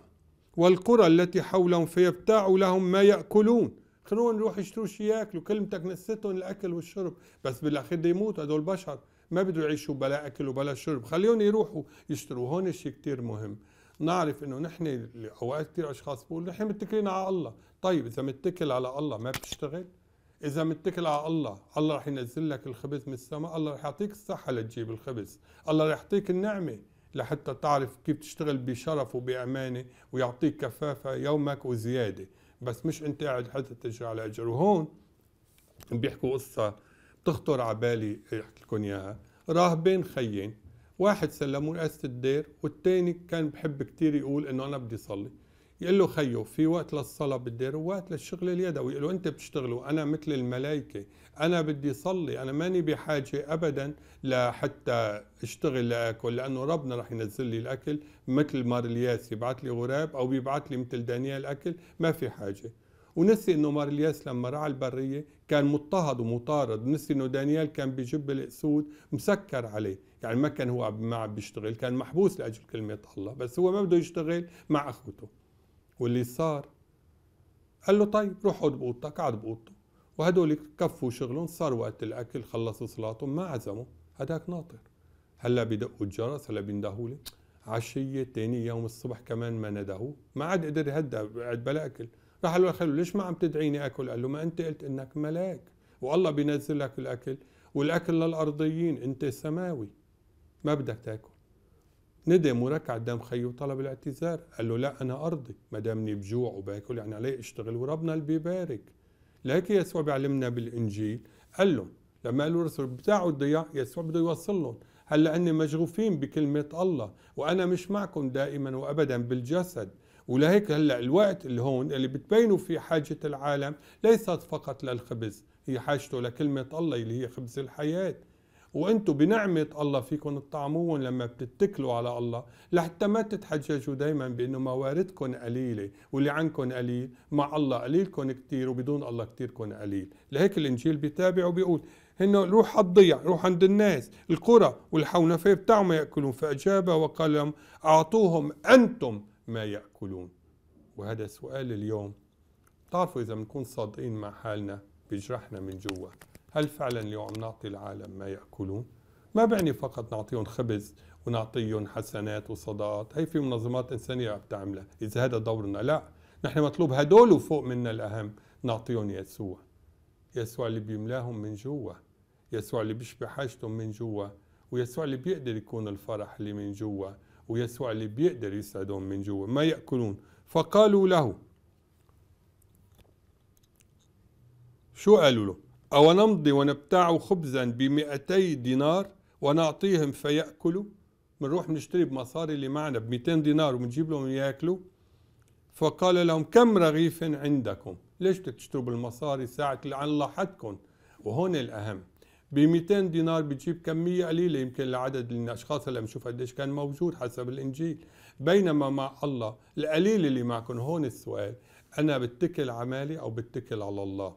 والقرى التي حولهم فيبتاعوا لهم ما يأكلون خلونا نروح يشتروا شي ياكلوا كلمتك نسيتهم الأكل والشرب بس بالأخير يموت هدول بشر ما بده يعيشوا بلا أكل وبلا شرب خليهم يروحوا يشتروا هون الشيء كتير مهم نعرف انه نحن اوقات كثير اشخاص بيقولوا نحن متكلين على الله، طيب اذا متكل على الله ما بتشتغل؟ اذا متكل على الله، الله رح ينزل لك الخبز من السماء، الله رح يعطيك الصحه لتجيب الخبز، الله رح يعطيك النعمه لحتى تعرف كيف تشتغل بشرف وبامانه ويعطيك كفافه يومك وزياده، بس مش انت قاعد حتى تجري على اجر، وهون بيحكوا قصه تخطر على بالي احكي إيه، لكم اياها راه بين خيين واحد سلموه رئاسة الدير والتاني كان بحب كتير يقول انه انا بدي صلي يقول له خيو في وقت للصلاة بالدير ووقت للشغل اليدوي يقول له انت بتشتغل وانا مثل الملائكة انا بدي صلي انا ماني بحاجة ابدا لحتى اشتغل لاكل لانه ربنا رح ينزل لي الاكل مثل مار الياس يبعث لي غراب او بيبعث لي مثل دانيال الاكل ما في حاجة ونسي انه مارلياس لما راح البريه كان مضطهد ومطارد نسي انه دانيال كان بجب الاسود مسكر عليه يعني ما كان هو ما عم بيشتغل كان محبوس لاجل كلمه الله بس هو ما بده يشتغل مع اخوته واللي صار قال له طيب روح اقعد بأوضتك قعد بأوضته وهدول كفوا شغلهم صار وقت الأكل خلصوا صلاتهم ما عزموا هداك ناطر هلا بدقوا الجرس هلا بيندهوا لي عشية تاني يوم الصبح كمان ما ندهوا ما عاد قدر يهدى قعد بلا أكل راح قال له ليش ما عم تدعيني اكل قال له ما انت قلت انك ملاك والله بينزل لك الاكل والاكل للارضيين انت سماوي ما بدك تاكل ندم وركع قدام خيه وطلب الاعتذار قال له لا انا ارضي ما دامني بجوع وباكل يعني علي اشتغل وربنا اللي بيبارك لكن يسوع بيعلمنا بالانجيل قال لهم لما قالوا الرسول بتاعوا الضياع يسوع بده يوصل لهم هلا اني مشغوفين بكلمه الله وانا مش معكم دائما وابدا بالجسد ولهيك هلا الوقت اللي هون اللي بتبينوا فيه حاجة العالم ليست فقط للخبز هي حاجته لكلمة الله اللي هي خبز الحياة وانتم بنعمة الله فيكم تطعموهم لما بتتكلوا على الله لحتى ما تتحججوا دايما بانه مواردكم قليلة واللي عنكم قليل مع الله قليلكم كتير وبدون الله كتيركم قليل لهيك الانجيل بيتابع وبيقول انه روح الضيع روح عند الناس القرى والحونفية بتاعهم يأكلون فأجاب وقال لهم أعطوهم أنتم ما يأكلون وهذا سؤال اليوم تعرفوا إذا بنكون صادقين مع حالنا بجرحنا من جوا هل فعلا اليوم عم نعطي العالم ما يأكلون؟ ما بعني فقط نعطيهم خبز ونعطيهم حسنات وصدقات هي في منظمات إنسانية بتعملها إذا هذا دورنا لا نحن مطلوب هدول وفوق منا الأهم نعطيهم يسوع يسوع اللي بيملاهم من جوا يسوع اللي بيشبع حاجتهم من جوا ويسوع اللي بيقدر يكون الفرح اللي من جوا ويسوع اللي بيقدر يسعدهم من جوا ما ياكلون فقالوا له شو قالوا له أو نمضي ونبتاع خبزا ب دينار ونعطيهم فيأكلوا بنروح نشتري بمصاري اللي معنا ب 200 دينار وبنجيب لهم ياكلوا فقال لهم كم رغيف عندكم ليش بدك تشتروا بالمصاري ساعة لعن راحتكم وهون الأهم ب 200 دينار بتجيب كميه قليله يمكن لعدد الاشخاص هلا بنشوف قديش كان موجود حسب الانجيل بينما مع الله القليل اللي معكم هون السؤال انا بتكل عمالي او بتكل على الله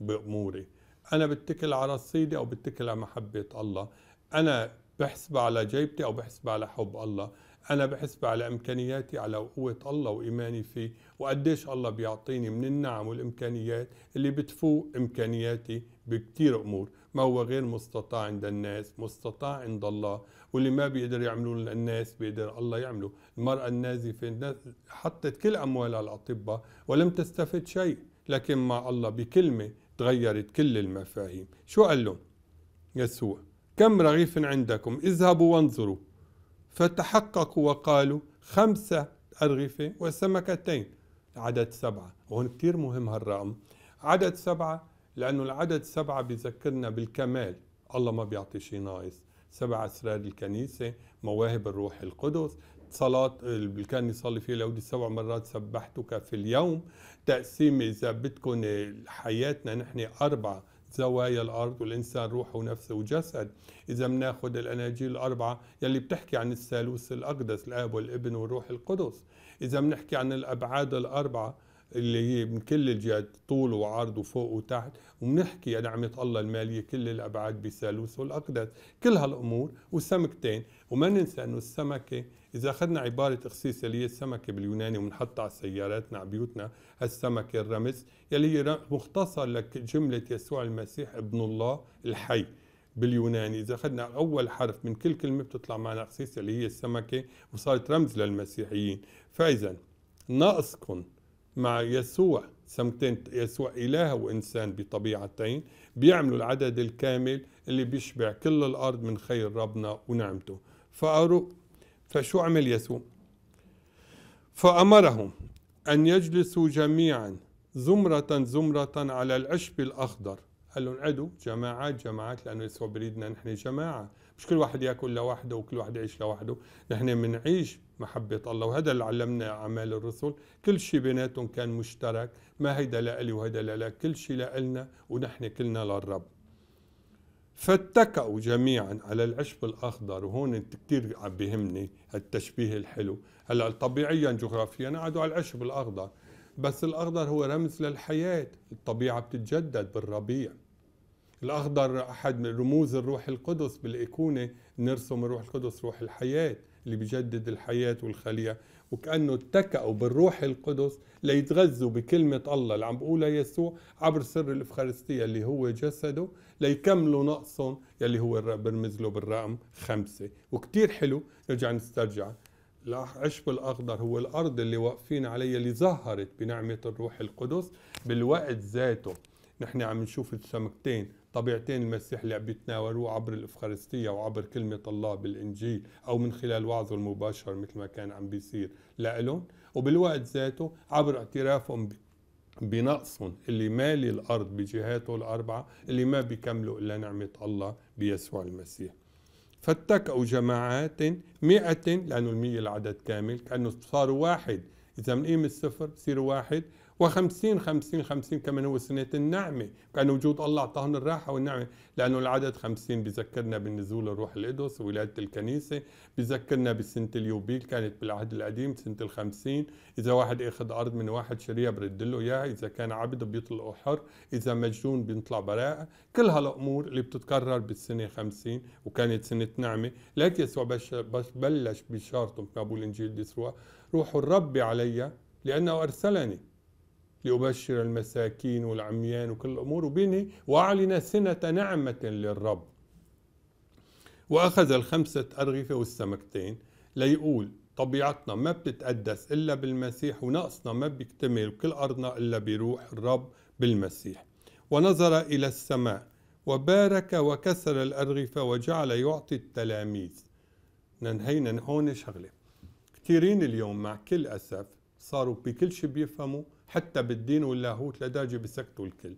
باموري انا بتكل على رصيدي او بتكل على محبه الله انا بحسب على جيبتي او بحسب على حب الله انا بحسب على امكانياتي على قوه الله وايماني فيه وقديش الله بيعطيني من النعم والامكانيات اللي بتفوق امكانياتي بكتير امور ما هو غير مستطاع عند الناس مستطاع عند الله واللي ما بيقدر يعملوه للناس بيقدر الله يعمله المرأة النازفة حطت كل أموالها الأطباء ولم تستفد شيء لكن مع الله بكلمة تغيرت كل المفاهيم شو قال لهم يسوع كم رغيف عندكم اذهبوا وانظروا فتحققوا وقالوا خمسة أرغفة وسمكتين عدد سبعة وهون كتير مهم هالرقم عدد سبعة لأنه العدد سبعة بيذكرنا بالكمال الله ما بيعطي شيء ناقص سبع أسرار الكنيسة مواهب الروح القدس صلاة اللي كان يصلي فيه لو دي سبع مرات سبحتك في اليوم تقسيم إذا بدكم حياتنا نحن أربعة زوايا الارض والانسان روح ونفس وجسد اذا بناخذ الاناجيل الاربعه يلي بتحكي عن الثالوث الاقدس الاب والابن والروح القدس اذا بنحكي عن الابعاد الاربعه اللي هي من كل الجهات طول وعرض وفوق وتحت وبنحكي نعمة الله المالية كل الأبعاد بثالوث والأقدس كل هالأمور والسمكتين وما ننسى أنه السمكة إذا أخذنا عبارة إخسيس اللي هي السمكة باليوناني ومنحطها على سياراتنا على بيوتنا السمكة الرمز يلي هي مختصر لجملة يسوع المسيح ابن الله الحي باليوناني إذا أخذنا أول حرف من كل كلمة بتطلع معنا أخسيس اللي هي السمكة وصارت رمز للمسيحيين فإذا ناقصكم مع يسوع سمتين يسوع إله وإنسان بطبيعتين بيعملوا العدد الكامل اللي بيشبع كل الأرض من خير ربنا ونعمته فأرو فشو عمل يسوع فأمرهم أن يجلسوا جميعا زمرة زمرة على العشب الأخضر قال لهم عدوا جماعات جماعات لأنه يسوع بريدنا نحن جماعة مش كل واحد ياكل لوحده وكل واحد يعيش لوحده نحن بنعيش محبة الله وهذا اللي علمنا أعمال الرسل كل شيء بيناتهم كان مشترك ما هيدا لألي وهيدا لألك كل شيء لألنا ونحن كلنا للرب فاتكأوا جميعا على العشب الأخضر وهون كثير عم بيهمني التشبيه الحلو هلا طبيعيا جغرافيا قعدوا على العشب الأخضر بس الأخضر هو رمز للحياة الطبيعة بتتجدد بالربيع الأخضر أحد من رموز الروح القدس بالإيقونة نرسم الروح القدس روح الحياة اللي بجدد الحياة والخلية وكأنه اتكأوا بالروح القدس ليتغذوا بكلمة الله اللي عم بقولها يسوع عبر سر الإفخارستية اللي هو جسده ليكملوا نقصهم يلي هو برمز له بالرقم خمسة وكتير حلو نرجع نسترجع العشب الأخضر هو الأرض اللي واقفين عليها اللي ظهرت بنعمة الروح القدس بالوقت ذاته نحن عم نشوف السمكتين طبيعتين المسيح اللي عم يتناولوه عبر الإفخارستية وعبر كلمة الله بالإنجيل أو من خلال وعظه المباشر مثل ما كان عم بيصير لإلهم وبالوقت ذاته عبر اعترافهم بنقصهم اللي مالي الأرض بجهاته الأربعة اللي ما بيكملوا إلا نعمة الله بيسوع المسيح فاتكأوا جماعات مئة لأنه المية العدد كامل كأنه صاروا واحد إذا بنقيم الصفر بصيروا واحد و50 50 50 كمان هو سنة النعمة كان وجود الله أعطاهم الراحة والنعمة لأنه العدد 50 بذكرنا بنزول الروح القدس ولادة الكنيسة بذكرنا بسنة اليوبيل كانت بالعهد القديم سنة الخمسين إذا واحد أخذ أرض من واحد شريها برد له إياها إذا كان عبد بيطلقوا حر إذا مجنون بيطلع براءة كل هالأمور اللي بتتكرر بالسنة 50 وكانت سنة نعمة لكن يسوع بلش بشارته في بقول إنجيل يسوع روح الرب علي لأنه أرسلني لأبشر المساكين والعميان وكل الأمور وبيني وأعلن سنة نعمة للرب وأخذ الخمسة أرغفة والسمكتين ليقول طبيعتنا ما بتتقدس إلا بالمسيح ونقصنا ما بيكتمل كل أرضنا إلا بروح الرب بالمسيح ونظر إلى السماء وبارك وكسر الأرغفة وجعل يعطي التلاميذ ننهينا هون شغلة كثيرين اليوم مع كل أسف صاروا بكل شيء بيفهموا حتى بالدين واللاهوت لدرجة بسكتوا الكل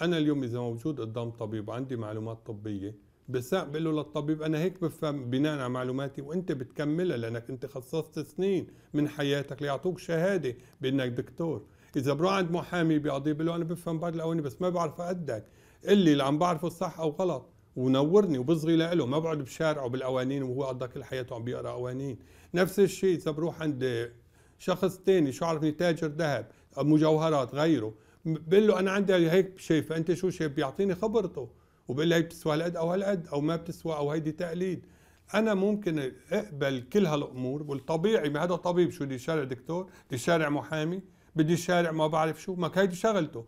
انا اليوم اذا موجود قدام طبيب وعندي معلومات طبيه بس بقول له للطبيب انا هيك بفهم بناء على معلوماتي وانت بتكملها لانك انت خصصت سنين من حياتك ليعطوك شهاده بانك دكتور اذا بروح عند محامي بقضيه بقول له انا بفهم بعض القوانين بس ما بعرف قدك قل لي اللي عم بعرفه صح او غلط ونورني وبصغي له ما بقعد بشارعه بالقوانين وهو قضى كل حياته عم بيقرا قوانين نفس الشيء اذا بروح عند شخص تاني شو عرفني تاجر ذهب مجوهرات غيره بقول له انا عندي هيك شيء فانت شو شيء بيعطيني خبرته وبقول له هي بتسوى هالقد او هالقد او ما بتسوى او هيدي تقليد انا ممكن اقبل كل هالامور والطبيعي ما هذا طبيب شو بدي شارع دكتور بدي شارع محامي بدي شارع ما بعرف شو ما هيدي شغلته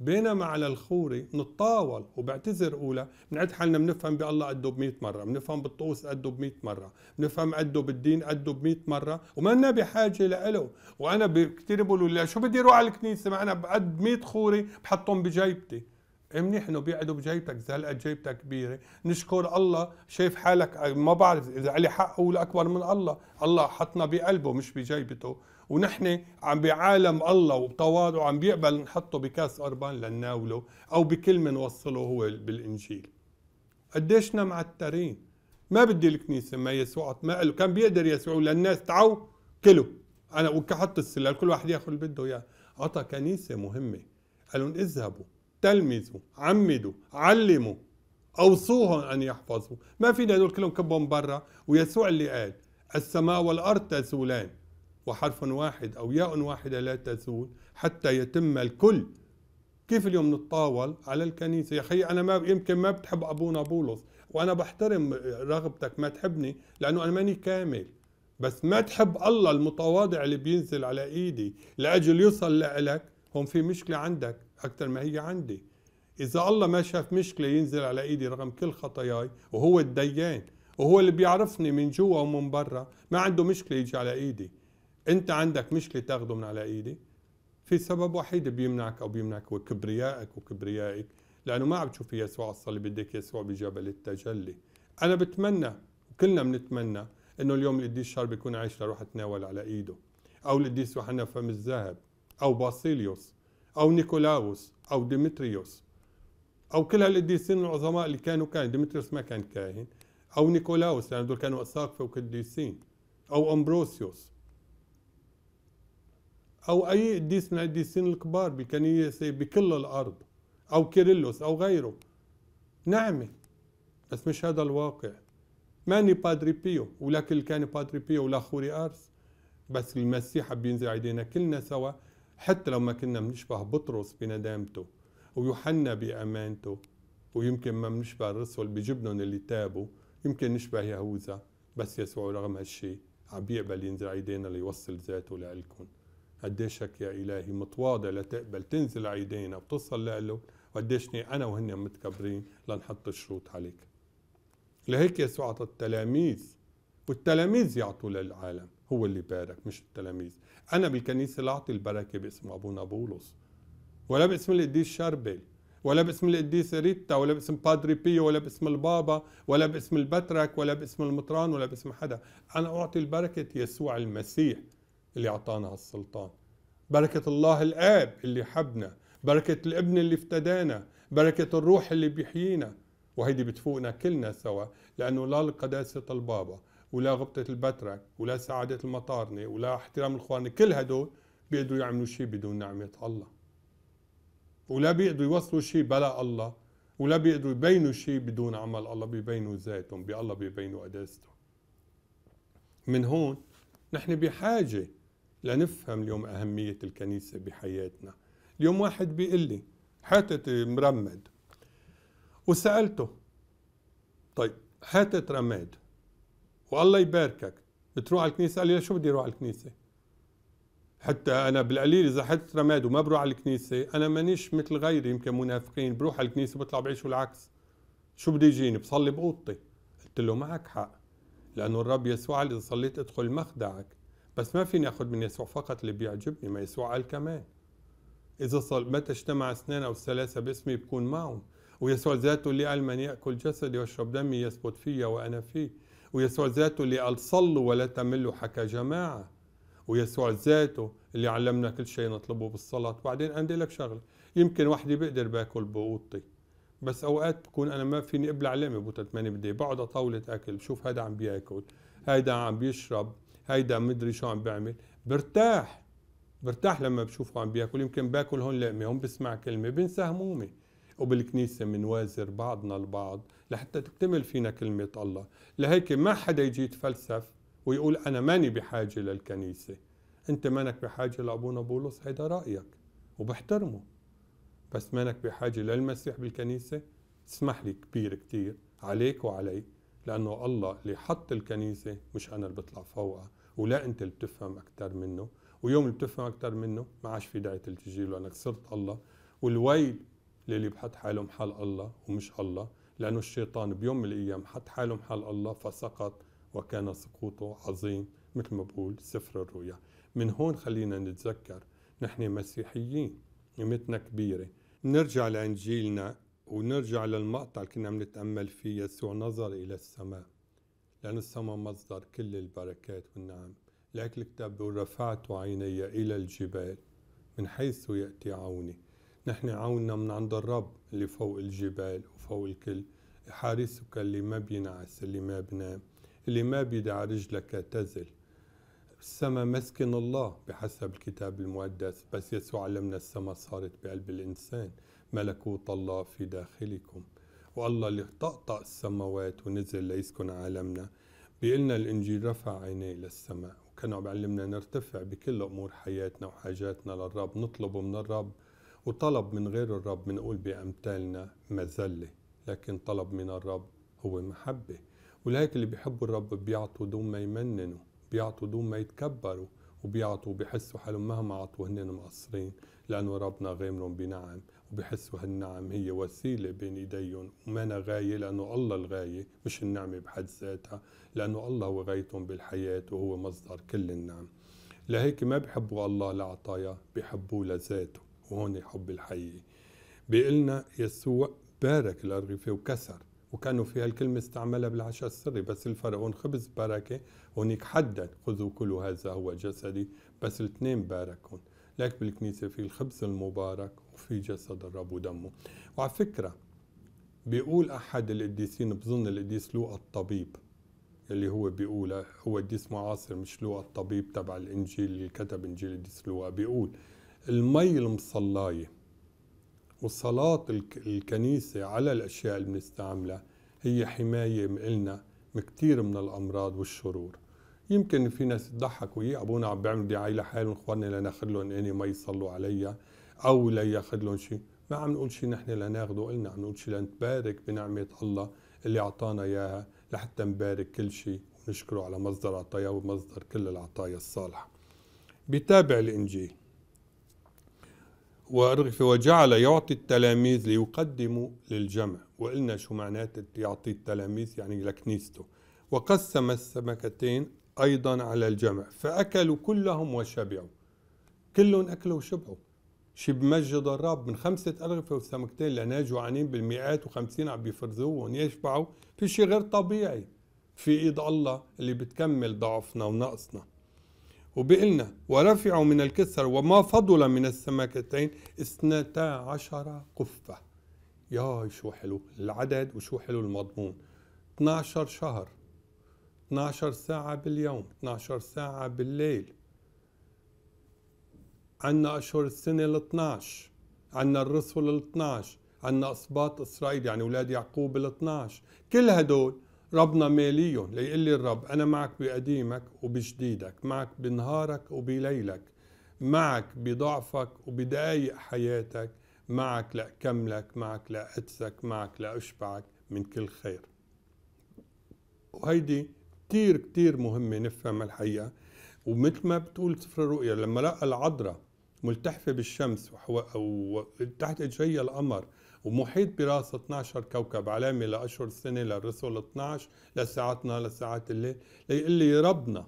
بينما على الخوري نتطاول وبعتذر اولى بنعد حالنا بنفهم بالله قده ب مره بنفهم بالطقوس قده ب مره بنفهم قده بالدين قده ب مره وما لنا بحاجه لإله وانا كثير بيقولوا لي شو بدي اروح على الكنيسه ما انا بقد 100 خوري بحطهم بجيبتي منيح انه بيعدوا بجيبتك اذا هلا جيبتك كبيره نشكر الله شايف حالك ما بعرف اذا علي حق اقول اكبر من الله الله حطنا بقلبه مش بجيبته ونحن عم بعالم الله وتواضع عم بيقبل نحطه بكاس قربان لنناوله او بكلمه نوصله هو بالانجيل قديشنا معترين ما بدي الكنيسه ما يسوع ما قالوا كان بيقدر يسوع للناس تعوا كلوا انا وكحط السلال كل واحد ياخذ اللي بده اياه عطى كنيسه مهمه قالوا اذهبوا تلمذوا عمدوا علموا اوصوهم ان يحفظوا ما فينا هذول كلهم كبهم برا ويسوع اللي قال السماء والارض تزولان وحرف واحد او ياء واحده لا تزول حتى يتم الكل كيف اليوم نتطاول على الكنيسه يا اخي انا ما يمكن ما بتحب ابونا بولس وانا بحترم رغبتك ما تحبني لانه انا ماني كامل بس ما تحب الله المتواضع اللي بينزل على ايدي لاجل يوصل لك هون في مشكله عندك اكثر ما هي عندي اذا الله ما شاف مشكله ينزل على ايدي رغم كل خطاياي وهو الديان وهو اللي بيعرفني من جوا ومن برا ما عنده مشكله يجي على ايدي انت عندك مشكله تاخده من على ايدي في سبب وحيد بيمنعك او بيمنعك هو كبريائك وكبريائك لانه ما عم تشوف يسوع على الصليب بدك يسوع بجبل التجلي انا بتمنى كلنا بنتمنى انه اليوم القديس شار بيكون عايش لروح اتناول على ايده او القديس يوحنا فم الذهب او باسيليوس أو نيكولاوس أو ديمتريوس أو كل هالقديسين العظماء اللي كانوا كاهن ديمتريوس ما كان كاهن أو نيكولاوس لأن يعني دول كانوا أساقفة وقديسين أو أمبروسيوس أو أي قديس من القديسين الكبار بكنيسة بكل الأرض أو كيرلوس أو غيره نعمة بس مش هذا الواقع ماني بادري بيو ولكن كان بادري بيو ولا خوري أرس بس المسيح بينزل علينا كلنا سوا حتى لو ما كنا بنشبه بطرس بندامته ويوحنا بأمانته ويمكن ما بنشبه الرسل بجبنهم اللي تابوا يمكن نشبه يهوذا بس يسوع رغم هالشيء عم بيقبل ينزع ايدينا ليوصل ذاته لإلكم قديشك يا إلهي متواضع لتقبل تنزل ايدينا وتوصل لإله وقديشني أنا وهن متكبرين لنحط الشروط عليك لهيك يسوع أعطى التلاميذ والتلاميذ يعطوا للعالم هو اللي بارك مش التلاميذ أنا بالكنيسة لا أعطي البركة باسم أبونا بولس ولا باسم القديس شربل ولا باسم القديسة ريتا ولا باسم بادري بيو ولا باسم البابا ولا باسم البترك ولا باسم المطران ولا باسم حدا أنا أعطي البركة يسوع المسيح اللي أعطانا هالسلطان بركة الله الآب اللي حبنا بركة الابن اللي افتدانا بركة الروح اللي بيحيينا وهيدي بتفوقنا كلنا سوا لأنه لا لقداسة البابا ولا غبطة البترك ولا سعادة المطارنة ولا احترام الخوانة كل هدول بيقدروا يعملوا شيء بدون نعمة الله ولا بيقدروا يوصلوا شيء بلا الله ولا بيقدروا يبينوا شيء بدون عمل الله بيبينوا ذاتهم بالله بيبينوا قداستهم من هون نحن بحاجة لنفهم اليوم أهمية الكنيسة بحياتنا اليوم واحد بيقول لي حاتت مرمد وسألته طيب حاتت رماد والله يباركك بتروح على الكنيسه قال لي شو بدي اروح على الكنيسه حتى انا بالقليل اذا حدث رماد وما بروح على الكنيسه انا مانيش مثل غيري يمكن منافقين بروح على الكنيسه بطلع بعيش والعكس شو بدي يجيني بصلي باوضتي قلت له معك حق لانه الرب يسوع قال اذا صليت ادخل مخدعك بس ما فيني اخذ من يسوع فقط اللي بيعجبني ما يسوع قال كمان اذا صل متى اجتمع اثنان او ثلاثه باسمي بكون معهم ويسوع ذاته اللي قال من ياكل جسدي ويشرب دمي يثبت فيا وانا فيه ويسوع ذاته اللي قال صلوا ولا تملوا حكى جماعة ويسوع ذاته اللي علمنا كل شيء نطلبه بالصلاة وبعدين عندي لك شغلة يمكن وحدي بقدر باكل بأوضتي بس أوقات بكون أنا ما فيني أبلع لقمة بوتت 8 بدي بقعد طاولة أكل بشوف هذا عم بياكل هيدا عم بيشرب هيدا مدري شو عم بيعمل برتاح برتاح لما بشوفه عم بياكل يمكن باكل هون لقمة هون بسمع كلمة بنسى همومي وبالكنيسة منوازر بعضنا البعض لحتى تكتمل فينا كلمة الله لهيك ما حدا يجي يتفلسف ويقول أنا ماني بحاجة للكنيسة أنت مانك بحاجة لأبونا بولس هيدا رأيك وبحترمه بس مانك بحاجة للمسيح بالكنيسة اسمح لي كبير كتير عليك وعلي لأنه الله اللي حط الكنيسة مش أنا اللي بطلع فوقها ولا أنت اللي بتفهم أكتر منه ويوم اللي بتفهم أكتر منه ما عادش في داعي تلتجي له لأنك صرت الله والويل للي بحط حاله محل الله ومش الله لأن الشيطان بيوم من الأيام حط حاله محل الله فسقط وكان سقوطه عظيم مثل ما بقول سفر الرؤيا من هون خلينا نتذكر نحن مسيحيين قيمتنا كبيرة نرجع لإنجيلنا ونرجع للمقطع اللي كنا عم نتأمل فيه يسوع نظر إلى السماء لأن السماء مصدر كل البركات والنعم لكن الكتاب رفعت عيني إلى الجبال من حيث يأتي عوني نحن عوننا من عند الرب اللي فوق الجبال وفوق الكل حارسك اللي ما بينعس اللي ما بنام اللي ما بيدع رجلك تزل السماء مسكن الله بحسب الكتاب المقدس بس يسوع علمنا السماء صارت بقلب الإنسان ملكوت الله في داخلكم والله اللي طقطق السماوات ونزل ليسكن عالمنا بيقلنا الإنجيل رفع عينيه للسماء وكانوا عم بيعلمنا نرتفع بكل أمور حياتنا وحاجاتنا للرب نطلب من الرب وطلب من غير الرب بنقول بأمثالنا مذلة لكن طلب من الرب هو محبة ولهيك اللي بيحبوا الرب بيعطوا دون ما يمننوا بيعطوا دون ما يتكبروا وبيعطوا بحسوا حالهم مهما عطوا هن مقصرين لأنه ربنا غامرهم بنعم وبحسوا هالنعم هي وسيلة بين إيديهم وما غاية لأنه الله الغاية مش النعمة بحد ذاتها لأنه الله هو غايتهم بالحياة وهو مصدر كل النعم لهيك ما بحبوا الله لعطايا بحبوه لذاته وهون الحب الحقيقي بيقلنا يسوع بارك الأرغفة وكسر وكانوا في هالكلمة استعملها بالعشاء السري بس الفرعون خبز بركة هونيك حدد خذوا كلوا هذا هو جسدي بس الاثنين باركون لك بالكنيسة في الخبز المبارك وفي جسد الرب ودمه وعلى فكرة بيقول أحد القديسين بظن القديس لوقا الطبيب اللي هو بيقوله هو قديس معاصر مش لوقا الطبيب تبع الإنجيل اللي كتب إنجيل القديس لوقا بيقول المي المصلاية وصلاة الكنيسة على الأشياء اللي بنستعملها هي حماية لنا من كتير من الأمراض والشرور يمكن في ناس تضحك وياه ابونا عم بيعمل دعايه لحالهم اخواننا لناخذ لهم اني ما يصلوا عليا او لياخذ لهم شيء ما عم نقول شيء نحن لناخذه النا عم نقول شيء لنتبارك بنعمه الله اللي اعطانا اياها لحتى نبارك كل شيء ونشكره على مصدر عطاياه ومصدر كل العطايا الصالحه بتابع الانجيل وارغفة وجعل يعطي التلاميذ ليقدموا للجمع وقلنا شو معناته يعطي التلاميذ يعني لكنيسته وقسم السمكتين أيضا على الجمع فأكلوا كلهم وشبعوا كلهم أكلوا وشبعوا شي بمجد الرب من خمسة أرغفة وسمكتين لأنها جوعانين بالمئات وخمسين عم بيفرزوهم يشبعوا في شي غير طبيعي في إيد الله اللي بتكمل ضعفنا ونقصنا وبقلنا ورفعوا من الكسر وما فضل من السمكتين اثنتا عشر قفة يا شو حلو العدد وشو حلو المضمون 12 شهر 12 ساعة باليوم 12 ساعة بالليل عنا أشهر السنة ال 12 عنا الرسل ال 12 عنا أسباط إسرائيل يعني أولاد يعقوب ال 12 كل هدول ربنا ماليهم ليقول لي الرب أنا معك بقديمك وبجديدك معك بنهارك وبليلك معك بضعفك وبدقايق حياتك معك لأكملك معك لاقدسك معك لأشبعك من كل خير وهيدي كتير كتير مهمة نفهم الحقيقة ومثل ما بتقول سفر الرؤيا لما لقى العذراء ملتحفة بالشمس وتحت إجريها القمر ومحيط براس 12 كوكب علامه لاشهر السنه للرسل 12 لساعتنا لساعات الليل ليقول لي ربنا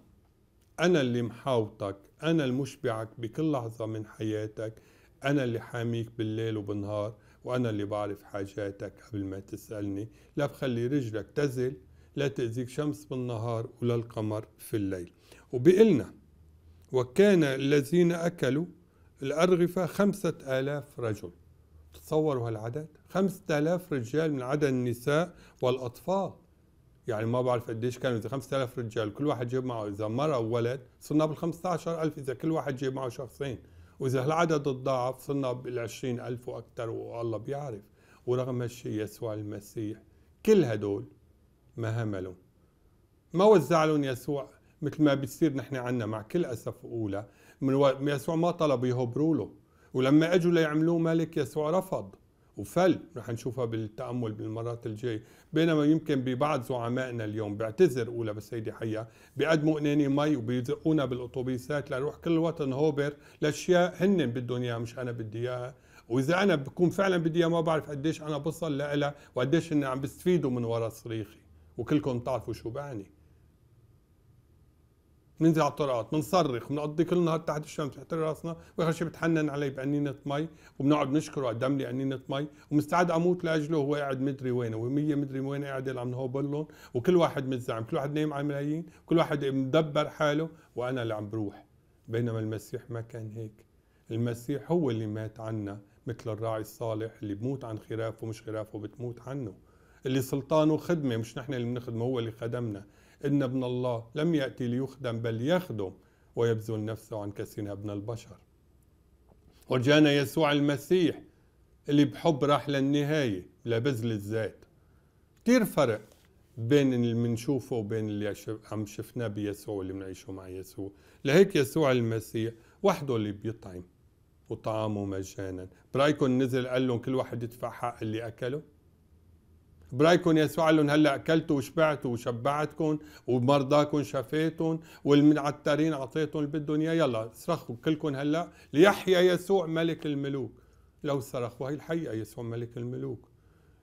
انا اللي محاوطك انا المشبعك بكل لحظه من حياتك انا اللي حاميك بالليل وبالنهار وانا اللي بعرف حاجاتك قبل ما تسالني لا بخلي رجلك تزل لا تأذيك شمس بالنهار ولا القمر في الليل وبقلنا وكان الذين أكلوا الأرغفة خمسة آلاف رجل تصوروا هالعدد 5000 رجال من عدد النساء والأطفال يعني ما بعرف قديش كانوا إذا 5000 رجال كل واحد جيب معه إذا مرة وولد صرنا بال 15000 إذا كل واحد جيب معه شخصين وإذا هالعدد تضاعف صرنا بال 20000 وأكثر والله بيعرف ورغم هالشيء يسوع المسيح كل هدول ما هملوا ما وزع لهم يسوع مثل ما بيصير نحن عنا مع كل أسف أولى من يسوع ما طلبوا يهبروا له ولما اجوا ليعملوه ملك يسوع رفض وفل رح نشوفها بالتامل بالمرات الجاي بينما يمكن ببعض زعمائنا اليوم بيعتذر اولى بس هيدي بيقدموا قنينه مي وبيزقونا بالاتوبيسات لنروح كل وطن هوبر لاشياء هن بدهم اياها مش انا بدي اياها واذا انا بكون فعلا بدي اياها ما بعرف قديش انا بصل لها وقديش هن عم بيستفيدوا من وراء صريخي وكلكم بتعرفوا شو بعني بننزل على الطرقات بنصرخ بنقضي كل النهار تحت الشمس تحت راسنا واخر شيء بتحنن علي بقنينه مي وبنقعد نشكره قدم لي قنينه مي ومستعد اموت لاجله وهو قاعد مدري وينه و100 مدري وين قاعد عم نهوبل وكل واحد متزعم كل واحد نايم على ملايين كل واحد مدبر حاله وانا اللي عم بروح بينما المسيح ما كان هيك المسيح هو اللي مات عنا مثل الراعي الصالح اللي بموت عن خرافه مش خرافه بتموت عنه اللي سلطانه خدمه مش نحن اللي بنخدمه هو اللي خدمنا إن ابن الله لم يأتي ليخدم بل يخدم ويبذل نفسه عن كثير ابن البشر ورجانا يسوع المسيح اللي بحب راح للنهاية لبذل الذات كتير فرق بين اللي بنشوفه وبين اللي عم شفناه بيسوع واللي بنعيشه مع يسوع لهيك يسوع المسيح وحده اللي بيطعم وطعامه مجانا برايكم نزل قال لهم كل واحد يدفع حق اللي اكله برايكم يسوع لهم هلا اكلتوا وشبعتوا وشبعتكم ومرضاكم شفيتهم والمنعترين اعطيتهم اللي بدهم اياه يلا صرخوا كلكم هلا ليحيى يسوع ملك الملوك لو صرخوا هي الحقيقه يسوع ملك الملوك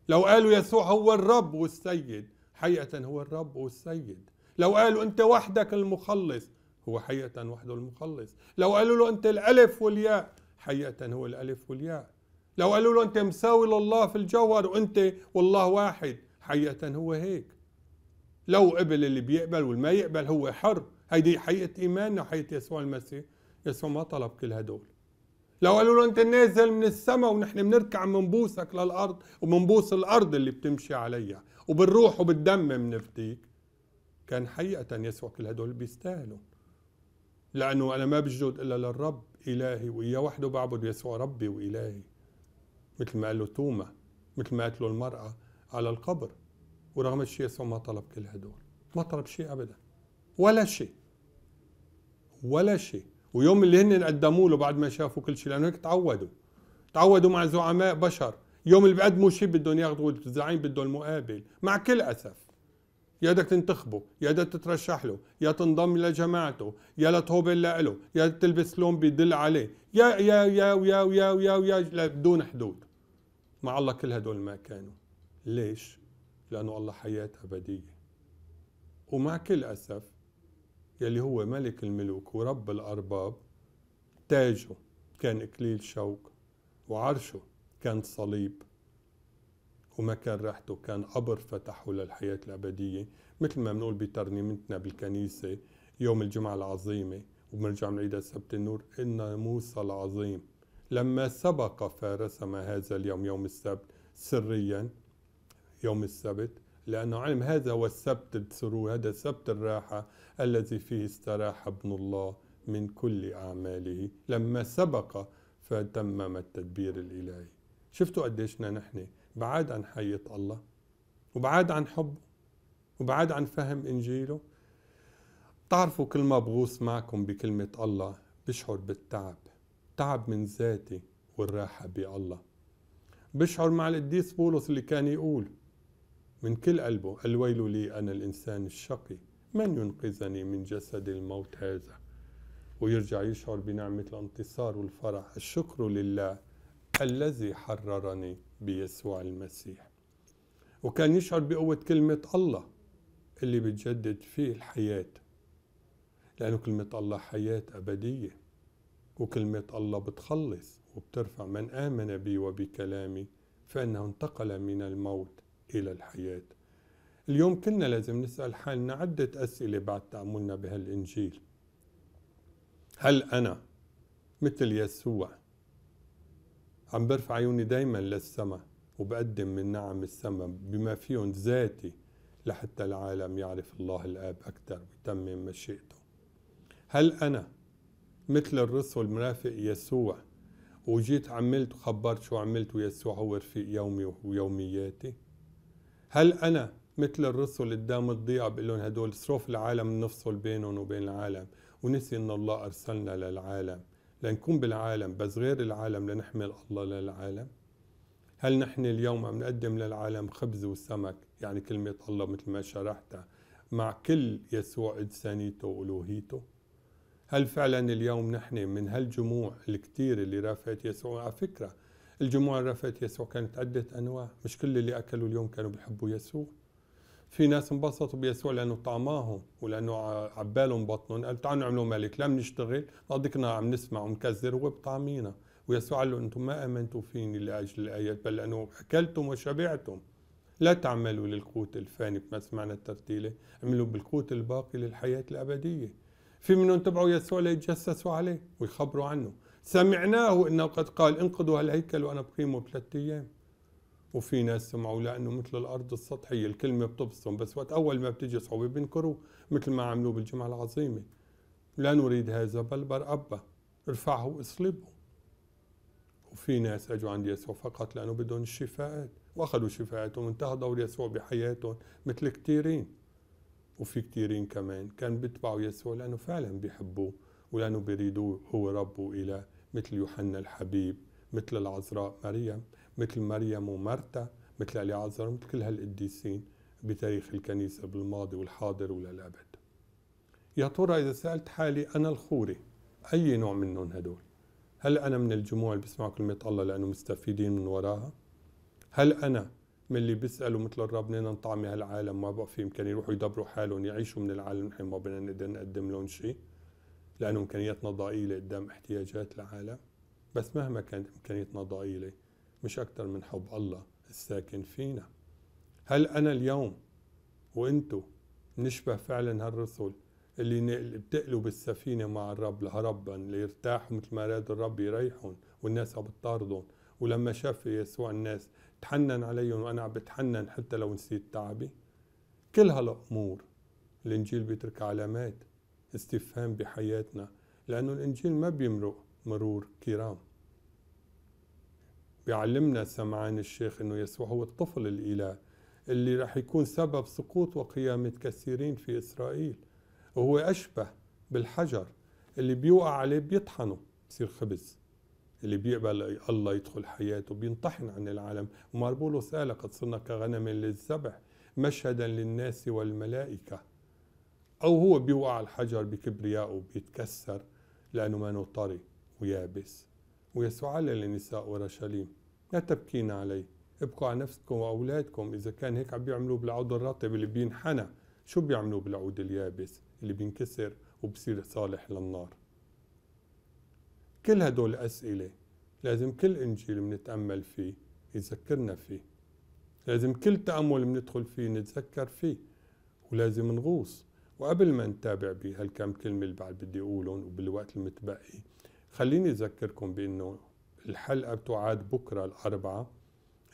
لو قالوا يسوع هو الرب والسيد حقيقه هو الرب والسيد لو قالوا انت وحدك المخلص هو حقيقه وحده المخلص لو قالوا له انت الالف والياء حقيقه هو الالف والياء لو قالوا له انت مساوي لله في الجوهر وانت والله واحد حقيقه هو هيك لو قبل اللي بيقبل واللي ما يقبل هو حر هيدي حقيقه ايماننا وحقيقه يسوع المسيح يسوع ما طلب كل هدول لو قالوا له انت نازل من السماء ونحن بنركع منبوسك للارض ومنبوس الارض اللي بتمشي عليها وبالروح وبالدم بنفديك كان حقيقه يسوع كل هدول بيستاهلوا لانه انا ما بجود الا للرب الهي واياه وحده بعبد يسوع ربي والهي مثل ما قال له توما مثل ما قالت له المرأة على القبر ورغم الشيء ما طلب كل هدول ما طلب شيء أبدا ولا شيء ولا شيء ويوم اللي هن قدموا له بعد ما شافوا كل شيء لأنه هيك تعودوا تعودوا مع زعماء بشر يوم اللي بيقدموا شيء بدهم ياخذوا الزعيم بده المقابل مع كل أسف يا بدك تنتخبه يا بدك تترشح له يا تنضم لجماعته يا لتهوب له يا تلبس لون بيدل عليه يا يا يا يا يا يا, يا, يا بدون حدود مع الله كل هدول ما كانوا ليش؟ لأنه الله حياة أبدية ومع كل أسف يلي هو ملك الملوك ورب الأرباب تاجه كان إكليل شوك وعرشه كان صليب وما كان راحته كان قبر فتحه للحياة الأبدية مثل ما بنقول بترنيمتنا بالكنيسة يوم الجمعة العظيمة وبنرجع بنعيدها السبت النور إن موسى العظيم لما سبق فرسم هذا اليوم يوم السبت سريا يوم السبت لأنه علم هذا هو السبت السرور هذا سبت الراحة الذي فيه استراح ابن الله من كل أعماله لما سبق فتمم التدبير الإلهي شفتوا قديشنا نحن بعاد عن حية الله وبعاد عن حبه وبعاد عن فهم إنجيله تعرفوا كل ما بغوص معكم بكلمة الله بشعر بالتعب التعب من ذاتي والراحة بالله بشعر مع القديس بولس اللي كان يقول من كل قلبه الويل لي أنا الإنسان الشقي من ينقذني من جسد الموت هذا ويرجع يشعر بنعمة الانتصار والفرح الشكر لله الذي حررني بيسوع المسيح وكان يشعر بقوة كلمة الله اللي بتجدد فيه الحياة لأنه كلمة الله حياة أبدية وكلمة الله بتخلص وبترفع من آمن بي وبكلامي فإنه انتقل من الموت إلى الحياة اليوم كلنا لازم نسأل حالنا عدة أسئلة بعد تأملنا بهالإنجيل هل أنا مثل يسوع عم برفع عيوني دايما للسماء وبقدم من نعم السماء بما فيهم ذاتي لحتى العالم يعرف الله الآب أكثر ويتمم مشيئته هل أنا مثل الرسل مرافق يسوع وجيت عملت وخبرت شو عملت ويسوع هو رفيق يومي ويومياتي هل أنا مثل الرسل قدام الضيعة بقول لهم هدول صروف العالم نفصل بينهم وبين العالم ونسي إن الله أرسلنا للعالم لنكون بالعالم بس غير العالم لنحمل الله للعالم هل نحن اليوم عم نقدم للعالم خبز وسمك يعني كلمة الله مثل ما شرحتها مع كل يسوع إنسانيته وألوهيته هل فعلا اليوم نحن من هالجموع الكثير اللي رافعت يسوع على فكره الجموع اللي رافعت يسوع كانت عده انواع مش كل اللي اكلوا اليوم كانوا بيحبوا يسوع في ناس انبسطوا بيسوع لانه طعماهم ولانه عبالهم بطنهم قال تعالوا نعملوا ملك لا بنشتغل نقضي عم نسمع ومكذر هو بطعمينا ويسوع قال له انتم ما امنتوا فيني لاجل الايات بل لانه اكلتم وشبعتم لا تعملوا للقوت الفاني كما سمعنا الترتيله اعملوا بالقوت الباقي للحياه الابديه في منهم تبعوا يسوع ليتجسسوا عليه ويخبروا عنه سمعناه انه قد قال انقضوا هالهيكل وانا بقيمه بثلاث ايام وفي ناس سمعوا لانه مثل الارض السطحيه الكلمه بتبصم بس وقت اول ما بتجي صعوبه بينكروه مثل ما عملوه بالجمعه العظيمه لا نريد هذا بل بر ابا ارفعه واصلبه وفي ناس اجوا عند يسوع فقط لانه بدهم الشفاءات واخذوا شفاءاتهم وانتهى دور يسوع بحياتهم مثل كثيرين وفي كثيرين كمان كان بيتبعوا يسوع لأنه فعلا بيحبوه ولأنه بيريدوه هو رب وإله مثل يوحنا الحبيب مثل العذراء مريم مثل مريم ومرتا مثل اليعذر مثل كل هالقديسين بتاريخ الكنيسة بالماضي والحاضر وللأبد يا ترى إذا سألت حالي أنا الخوري أي نوع منهم هدول هل أنا من الجموع اللي بيسمعوا كلمة الله لأنه مستفيدين من وراها هل أنا من اللي بيسالوا مثل الرب نحن نطعمي هالعالم ما بقى في امكان يروحوا يدبروا حالهم يعيشوا من العالم نحن ما بدنا نقدر نقدم لهم شيء لانه امكانياتنا ضئيله قدام احتياجات العالم بس مهما كانت امكانياتنا ضئيله مش اكثر من حب الله الساكن فينا هل انا اليوم وانتو نشبه فعلا هالرسل اللي بتقلب السفينه مع الرب لهربا ليرتاحوا مثل ما راد الرب يريحهم والناس عم بتطاردهم ولما شاف يسوع الناس تحنن عليهم وأنا عم بتحنن حتى لو نسيت تعبي كل هالأمور الإنجيل بيترك علامات استفهام بحياتنا لأنه الإنجيل ما بيمرق مرور كرام بيعلمنا سمعان الشيخ أنه يسوع هو الطفل الإله اللي راح يكون سبب سقوط وقيامة كثيرين في إسرائيل وهو أشبه بالحجر اللي بيوقع عليه بيطحنه بصير خبز اللي بيقبل الله يدخل حياته بينطحن عن العالم ومربوله قد صرنا كغنم للذبح مشهدا للناس والملائكة أو هو بيوقع على الحجر بكبريائه وبيتكسر لأنه ما طري ويابس ويسوع قال للنساء ورشاليم لا تبكين عليه ابقوا على نفسكم وأولادكم إذا كان هيك عم بيعملوا بالعود الرطب اللي بينحنى شو بيعملوا بالعود اليابس اللي بينكسر وبصير صالح للنار كل هدول الأسئلة لازم كل إنجيل بنتأمل فيه يذكرنا فيه لازم كل تأمل بندخل فيه نتذكر فيه ولازم نغوص وقبل ما نتابع بهالكم كلمة اللي بعد بدي أقولهم وبالوقت المتبقي خليني أذكركم بأنه الحلقة بتعاد بكرة الأربعة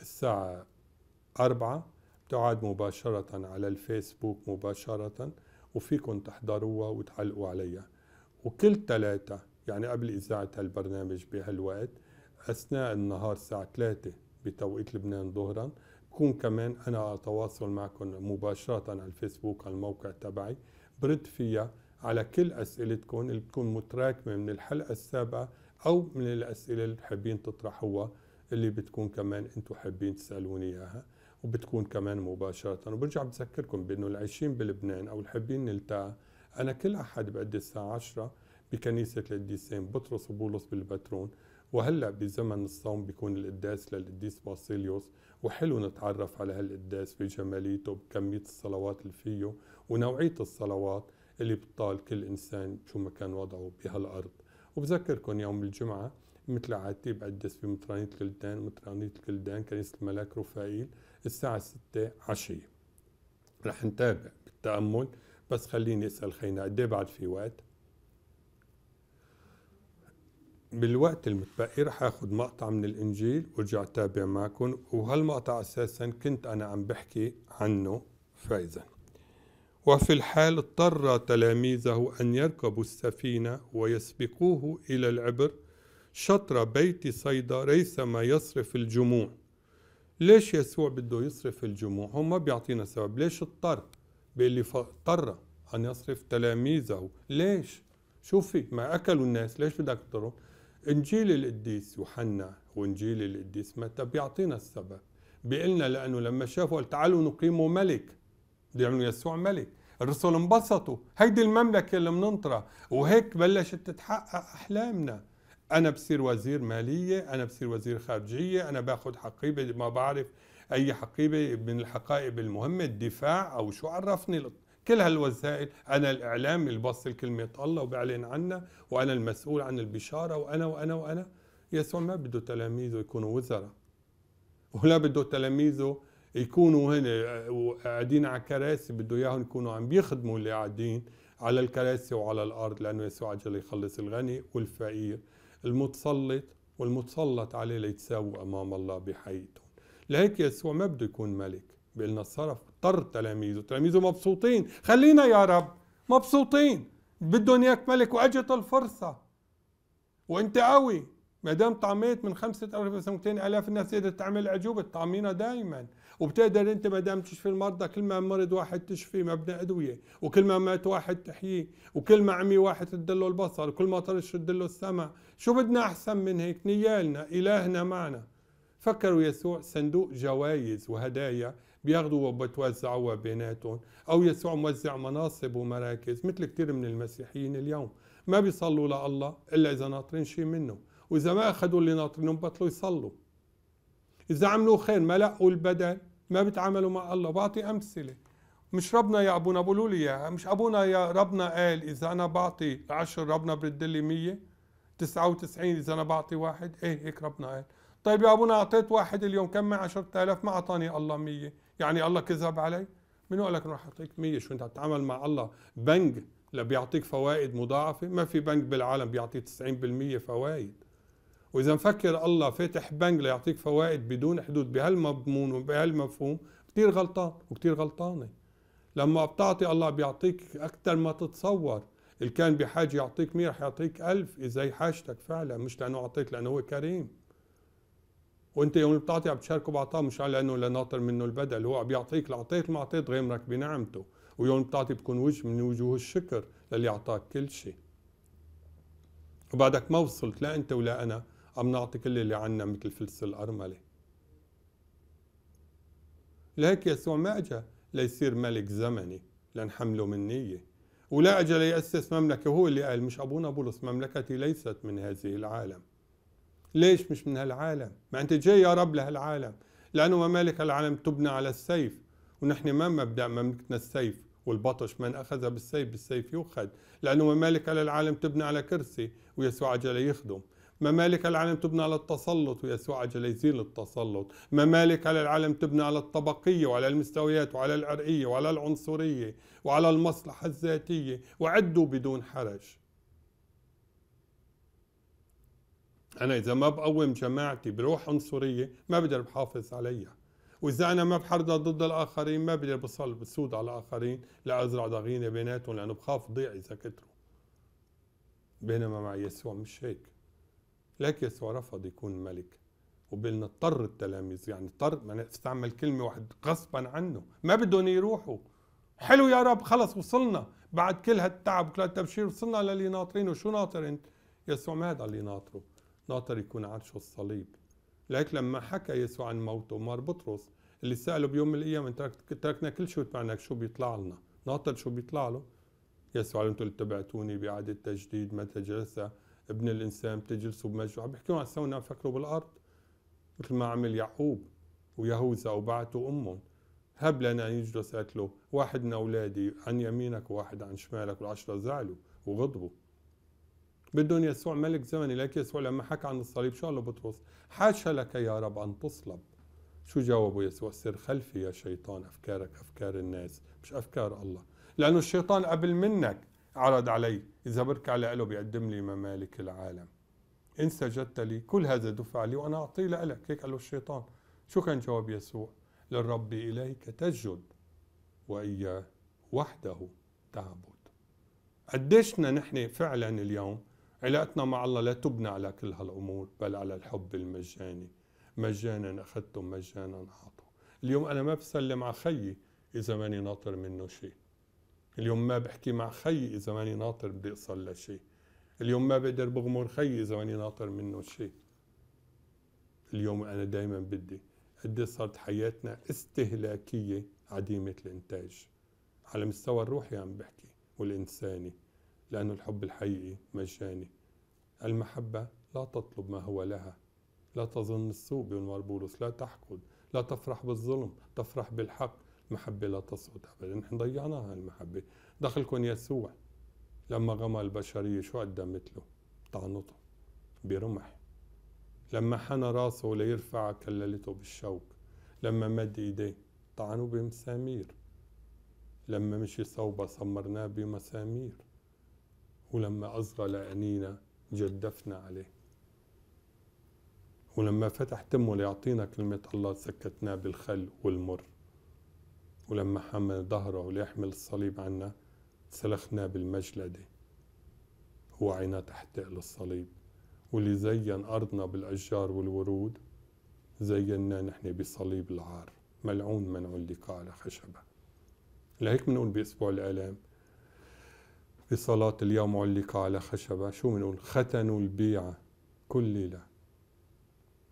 الساعة أربعة بتعاد مباشرة على الفيسبوك مباشرة وفيكم تحضروها وتعلقوا عليها وكل ثلاثة يعني قبل إذاعة هالبرنامج بهالوقت أثناء النهار الساعة 3 بتوقيت لبنان ظهرا بكون كمان أنا على تواصل معكم مباشرة على الفيسبوك على الموقع تبعي برد فيها على كل أسئلتكم اللي بتكون متراكمة من الحلقة السابقة أو من الأسئلة اللي حابين تطرحوها اللي بتكون كمان أنتم حابين تسألوني إياها وبتكون كمان مباشرة وبرجع بذكركم بأنه العايشين بلبنان أو الحابين نلتقى أنا كل أحد بقد الساعة 10 بكنيسة القديسين بطرس وبولس بالباترون وهلا بزمن الصوم بيكون القداس للقديس باسيليوس وحلو نتعرف على هالقداس بجماليته بكمية الصلوات اللي فيه ونوعية الصلوات اللي بتطال كل إنسان شو ما كان وضعه بهالأرض وبذكركم يوم الجمعة مثل عادتي بقدس بمطرانية الكلدان مطرانية الكلدان كنيسة الملاك رفائيل الساعة 6 عشية رح نتابع بالتأمل بس خليني أسأل خينا قد إيه بعد في وقت بالوقت المتبقي رح اخذ مقطع من الانجيل وارجع اتابع معكم وهالمقطع اساسا كنت انا عم بحكي عنه فاذا وفي الحال اضطر تلاميذه ان يركبوا السفينه ويسبقوه الى العبر شطر بيت صيدا ريثما يصرف الجموع ليش يسوع بده يصرف الجموع هو ما بيعطينا سبب ليش اضطر بيقول لي اضطر ان يصرف تلاميذه ليش شوفي ما اكلوا الناس ليش بدك تضرهم انجيل القديس يوحنا وانجيل القديس متى بيعطينا السبب بيقلنا لانه لما شافوا قال تعالوا نقيموا ملك بيعملوا يسوع ملك الرسل انبسطوا هيدي المملكة اللي بننطرها وهيك بلشت تتحقق أحلامنا أنا بصير وزير مالية أنا بصير وزير خارجية أنا باخد حقيبة ما بعرف أي حقيبة من الحقائب المهمة الدفاع أو شو عرفني كل هالوسائل انا الاعلام اللي بوصل كلمه الله وبعلن عنها وانا المسؤول عن البشاره وانا وانا وانا يسوع ما بده تلاميذه يكونوا وزراء ولا بده تلاميذه يكونوا هنا آه، قاعدين على كراسي بده اياهم يكونوا عم بيخدموا اللي قاعدين على الكراسي وعلى الارض لانه يسوع عجل يخلص الغني والفقير المتسلط والمتسلط عليه ليتساووا امام الله بحياتهم لهيك يسوع ما بده يكون ملك بقلنا الصرف اضطر تلاميذه تلاميذه مبسوطين خلينا يا رب مبسوطين بدهم اياك ملك واجت الفرصه وانت قوي ما دام طعميت من 5000 ل الاف الناس تقدر تعمل اعجوبه طعمينا دائما وبتقدر انت ما دام تشفي المرضى كل ما مرض واحد تشفي مبنى ادويه وكل ما مات واحد تحييه وكل ما عمي واحد تدله البصر وكل ما طرش تدله السمع شو بدنا احسن من هيك نيالنا الهنا معنا فكروا يسوع صندوق جوائز وهدايا بياخذوا وبتوزعوها بيناتهم أو يسوع موزع مناصب ومراكز مثل كثير من المسيحيين اليوم ما بيصلوا لله إلا إذا ناطرين شيء منه وإذا ما أخذوا اللي ناطرينهم بطلوا يصلوا إذا عملوا خير ما لقوا البدل ما بيتعاملوا مع الله بعطي أمثلة مش ربنا يا أبونا بقولوا لي إياها مش أبونا يا ربنا قال إذا أنا بعطي عشر ربنا برد لي مية تسعة وتسعين إذا أنا بعطي واحد إيه هيك ربنا قال طيب يا ابونا اعطيت واحد اليوم كم معي 10000 ما اعطاني الله 100 يعني الله كذب علي من قال لك راح اعطيك 100 شو انت تتعامل مع الله بنك لا بيعطيك فوائد مضاعفه ما في بنك بالعالم بيعطي 90% فوائد واذا مفكر الله فاتح بنك ليعطيك فوائد بدون حدود بهالمضمون وبهالمفهوم كثير غلطان وكثير غلطانه لما بتعطي الله بيعطيك اكثر ما تتصور اللي كان بحاجه يعطيك 100 رح يعطيك 1000 اذا هي حاجتك فعلا مش لانه اعطيك لانه هو كريم وانت يوم اللي بتعطي عم تشاركه بعطاه مش على انه لناطر ناطر منه البدل هو عم بيعطيك لعطيت ما اعطيت غيمرك بنعمته ويوم اللي بتعطي بكون وجه من وجوه الشكر للي اعطاك كل شيء وبعدك ما وصلت لا انت ولا انا عم نعطي كل اللي عنا مثل فلس الارمله لهيك يسوع ما اجى ليصير ملك زمني لنحمله من نيه ولا اجى ليأسس مملكه هو اللي قال مش ابونا بولس مملكتي ليست من هذه العالم ليش مش من هالعالم ما أنت جاي يا رب لهالعالم لأنه ممالك العالم تبنى على السيف ونحن ما مبدأ مملكتنا السيف والبطش من أخذ بالسيف بالسيف يؤخذ لأنه ممالك العالم تبنى على كرسي ويسوع أجل يخدم ممالك العالم تبنى على التسلط ويسوع أجل يزيل التسلط ممالك على العالم تبنى على الطبقية وعلى المستويات وعلى العرقية وعلى العنصرية وعلى المصلحة الذاتية وعدوا بدون حرج أنا إذا ما بقوم جماعتي بروح عنصرية ما بقدر بحافظ عليها وإذا أنا ما بحرضى ضد الآخرين ما بقدر بصل بسود على الآخرين لأزرع ضغينة بيناتهم لأنه بخاف ضيع إذا كتروا بينما مع يسوع مش هيك لك يسوع رفض يكون ملك وبقلنا اضطر التلاميذ يعني اضطر ما استعمل كلمة واحد غصبا عنه ما بدهم يروحوا حلو يا رب خلص وصلنا بعد كل هالتعب وكل هالتبشير وصلنا للي ناطرينه شو ناطر انت يسوع ما هذا اللي ناطره ناطر يكون عرش الصليب لهيك لما حكى يسوع عن موته مار بطرس اللي سأله بيوم من انت تركنا كل شيء واتبعناك شو بيطلع لنا ناطر شو بيطلع له يسوع قال انتم اللي تبعتوني بإعادة تجديد متى جلس ابن الإنسان بتجلسوا بمجد عم بيحكوا عن سونا فكروا بالأرض مثل ما عمل يعقوب ويهوذا وبعتوا أمهم هب لنا أن يجلس قالت له واحد من أولادي عن يمينك وواحد عن شمالك والعشرة زعلوا وغضبوا بدون يسوع ملك زمني لك يسوع لما حكى عن الصليب شو قال بطرس حاشا لك يا رب أن تصلب شو جاوبه يسوع سر خلفي يا شيطان أفكارك أفكار الناس مش أفكار الله لأنه الشيطان قبل منك عرض علي إذا على لإله بيقدم لي ممالك العالم إن سجدت لي كل هذا دفع لي وأنا أعطيه لك هيك قال له الشيطان شو كان جواب يسوع للرب إليك تسجد وإياه وحده تعبد قديشنا نحن فعلا اليوم علاقتنا مع الله لا تبنى على كل هالامور بل على الحب المجاني مجانا اخذتم مجانا اعطوا اليوم انا ما بسلم على خيي اذا ماني ناطر منه شيء اليوم ما بحكي مع خيي اذا ماني ناطر بدي اوصل لشيء اليوم ما بقدر بغمر خيي اذا ماني ناطر منه شيء اليوم انا دائما بدي قد إيه صارت حياتنا استهلاكيه عديمه الانتاج على مستوى الروحي عم بحكي والانساني لانه الحب الحقيقي مجاني المحبة لا تطلب ما هو لها لا تظن السوء بينوار بولس لا تحقد لا تفرح بالظلم تفرح بالحق المحبة لا تسقط أبدا نحن ضيعناها المحبة دخلكم يسوع لما غمى البشرية شو قدمت له طعنته برمح لما حنى راسه ليرفع كللته بالشوك لما مد ايديه طعنوا بمسامير لما مشي صوبة صمرناه بمسامير ولما أصغى لأنينا جدفنا عليه ولما فتح تمه ليعطينا كلمة الله سكتناه بالخل والمر ولما حمل ظهره ليحمل الصليب عنا سلخناه بالمجلده وعينا تحتقل الصليب واللي زين أرضنا بالأشجار والورود زينا نحن بصليب العار ملعون منع اللقاء على خشبة لهيك بنقول بأسبوع الآلام في صلاة اليوم علق على خشبة شو بنقول ختنوا البيعة كل ليلة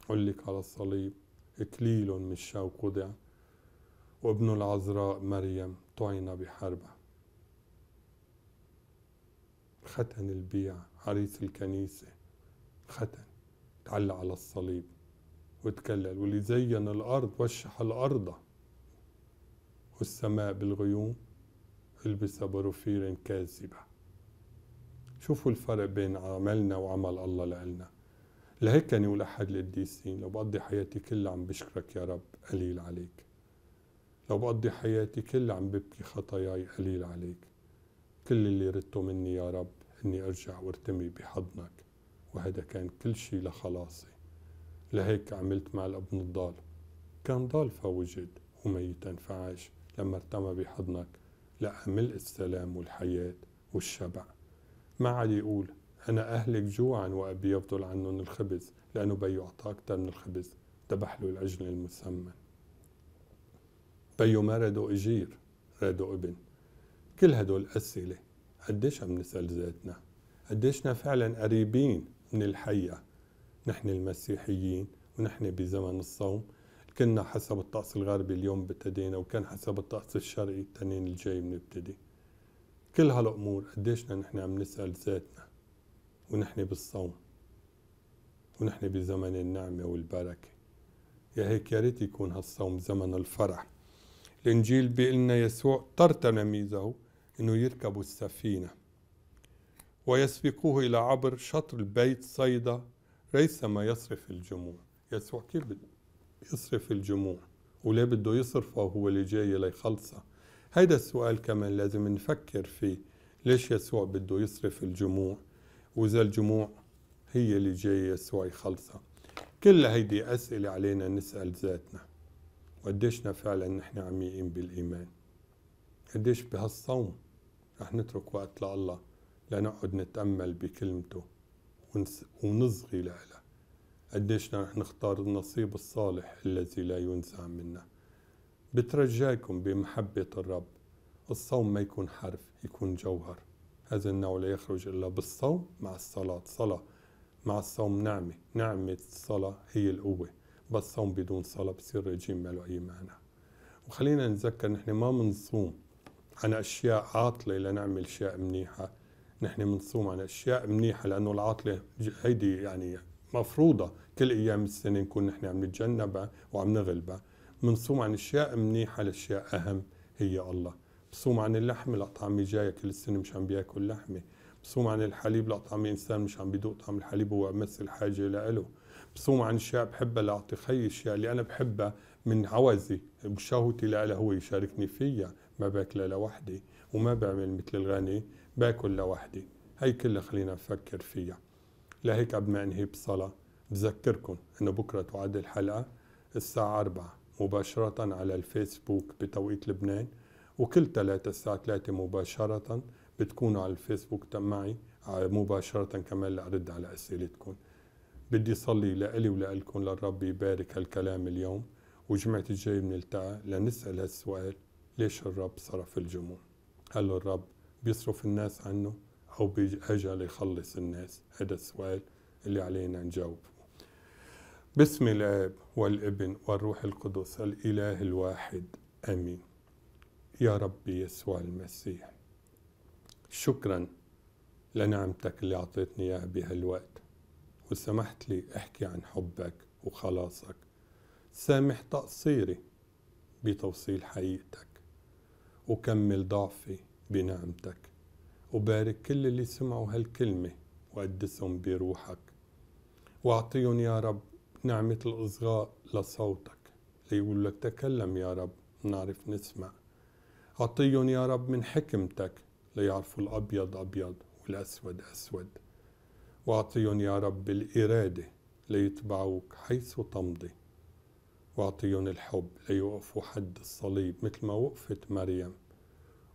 علق على الصليب إكليل من الشوك وضع وابن العذراء مريم طعن بحربة ختن البيعة عريس الكنيسة ختن تعلق على الصليب وتكلل واللي زين الأرض وشح الأرض والسماء بالغيوم البس بروفير كاذبة شوفوا الفرق بين عملنا وعمل الله لنا لهيك أنا أحد القديسين لو بقضي حياتي كلها عم بشكرك يا رب قليل عليك لو بقضي حياتي كلها عم ببكي خطاياي قليل عليك كل اللي ردته مني يا رب اني ارجع وارتمي بحضنك وهذا كان كل شيء لخلاصي لهيك عملت مع الابن الضال كان ضال فوجد وميتا فعاش لما ارتمى بحضنك لا ملء السلام والحياة والشبع ما عاد يقول أنا أهلك جوعا وأبي يبطل عنهم الخبز لأنه بيو أعطاه أكثر من الخبز ذبح له الأجل المسمن بيو ما رادو أجير رادو ابن كل هدول أسئلة قديش عم نسأل ذاتنا قديشنا فعلا قريبين من الحية نحن المسيحيين ونحن بزمن الصوم كنا حسب الطقس الغربي اليوم ابتدينا وكان حسب الطقس الشرقي التنين الجاي بنبتدي كل هالأمور قديشنا نحن عم نسأل ذاتنا ونحن بالصوم ونحن بزمن النعمة والبركة يا هيك يا ريت يكون هالصوم زمن الفرح الإنجيل بيقلنا يسوع اضطر تلاميذه إنه يركبوا السفينة ويسبقوه إلى عبر شطر البيت صيدا ريثما يصرف الجموع يسوع كيف بده يصرف الجموع ولا بده يصرفه هو اللي جاي ليخلصه هيدا السؤال كمان لازم نفكر فيه ليش يسوع بده يصرف الجموع وإذا الجموع هي اللي جاي يسوع يخلصها كل هيدي أسئلة علينا نسأل ذاتنا وقديشنا فعلا نحن عميقين بالإيمان قديش بهالصوم رح نترك وقت لله لنقعد نتأمل بكلمته ونصغي لها قديش رح نختار النصيب الصالح الذي لا ينزع منا بترجاكم بمحبة الرب الصوم ما يكون حرف يكون جوهر هذا النوع لا يخرج إلا بالصوم مع الصلاة صلاة مع الصوم نعمة نعمة الصلاة هي القوة بس صوم بدون صلاة بصير رجيم ما له أي معنى وخلينا نتذكر نحن ما بنصوم عن أشياء عاطلة لنعمل أشياء منيحة نحن بنصوم عن أشياء منيحة لأنه العاطلة هيدي يعني مفروضة كل أيام السنة نكون نحن عم نتجنبها وعم نغلبها بنصوم عن أشياء منيحة لأشياء أهم هي الله بصوم عن اللحم الأطعمة جاية كل السنة مش عم بياكل لحمة بصوم عن الحليب لأطعمة إنسان مش عم بيدوق طعم الحليب هو أمس الحاجة لإله بصوم عن أشياء بحبها لأعطي خيي أشياء اللي أنا بحبها من عوزي بشهوتي لإله هو يشاركني فيها ما باكلها لوحدي وما بعمل مثل الغني باكل لوحدي هي كلها خلينا نفكر فيها لهيك قبل ما انهي بصلاة بذكركم انه بكرة تعد الحلقة الساعة 4 مباشرة على الفيسبوك بتوقيت لبنان وكل ثلاثة الساعة 3 مباشرة بتكونوا على الفيسبوك معي آه، مباشرة كمان لأرد على أسئلتكم بدي صلي لإلي ولإلكم للرب يبارك هالكلام اليوم وجمعة الجاي بنلتقى لنسأل هالسؤال ليش الرب صرف الجموع هل الرب بيصرف الناس عنه أو بأجل يخلص الناس هذا السؤال اللي علينا نجاوبه باسم الآب والابن والروح القدس الإله الواحد آمين يا ربي يسوع المسيح شكرا لنعمتك اللي أعطيتني إياها بهالوقت وسمحت لي أحكي عن حبك وخلاصك سامح تقصيري بتوصيل حقيقتك وكمل ضعفي بنعمتك وبارك كل اللي سمعوا هالكلمة وقدسهم بروحك واعطيهم يا رب نعمة الإصغاء لصوتك ليقول لك تكلم يا رب نعرف نسمع أعطيهم يا رب من حكمتك ليعرفوا الأبيض أبيض والأسود أسود وأعطيهم يا رب الإرادة ليتبعوك حيث تمضي وأعطيهم الحب ليوقفوا حد الصليب مثل ما وقفت مريم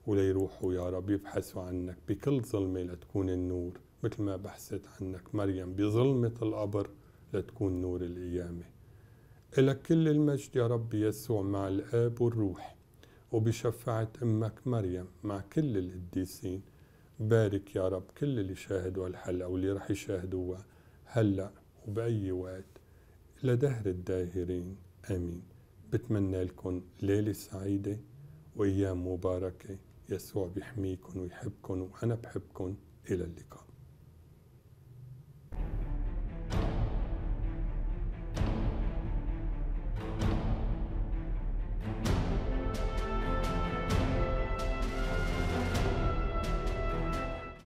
وليروحوا يا رب يبحثوا عنك بكل ظلمة لتكون النور مثل ما بحثت عنك مريم بظلمة القبر لتكون نور القيامة إلك كل المجد يا رب يسوع مع الآب والروح وبشفاعة أمك مريم مع كل القديسين بارك يا رب كل اللي شاهدوا الحلقة واللي رح يشاهدوها هلأ وبأي وقت لدهر الداهرين آمين بتمنى لكم ليلة سعيدة وأيام مباركة يسوع بيحميكم ويحبكم وأنا بحبكم إلى اللقاء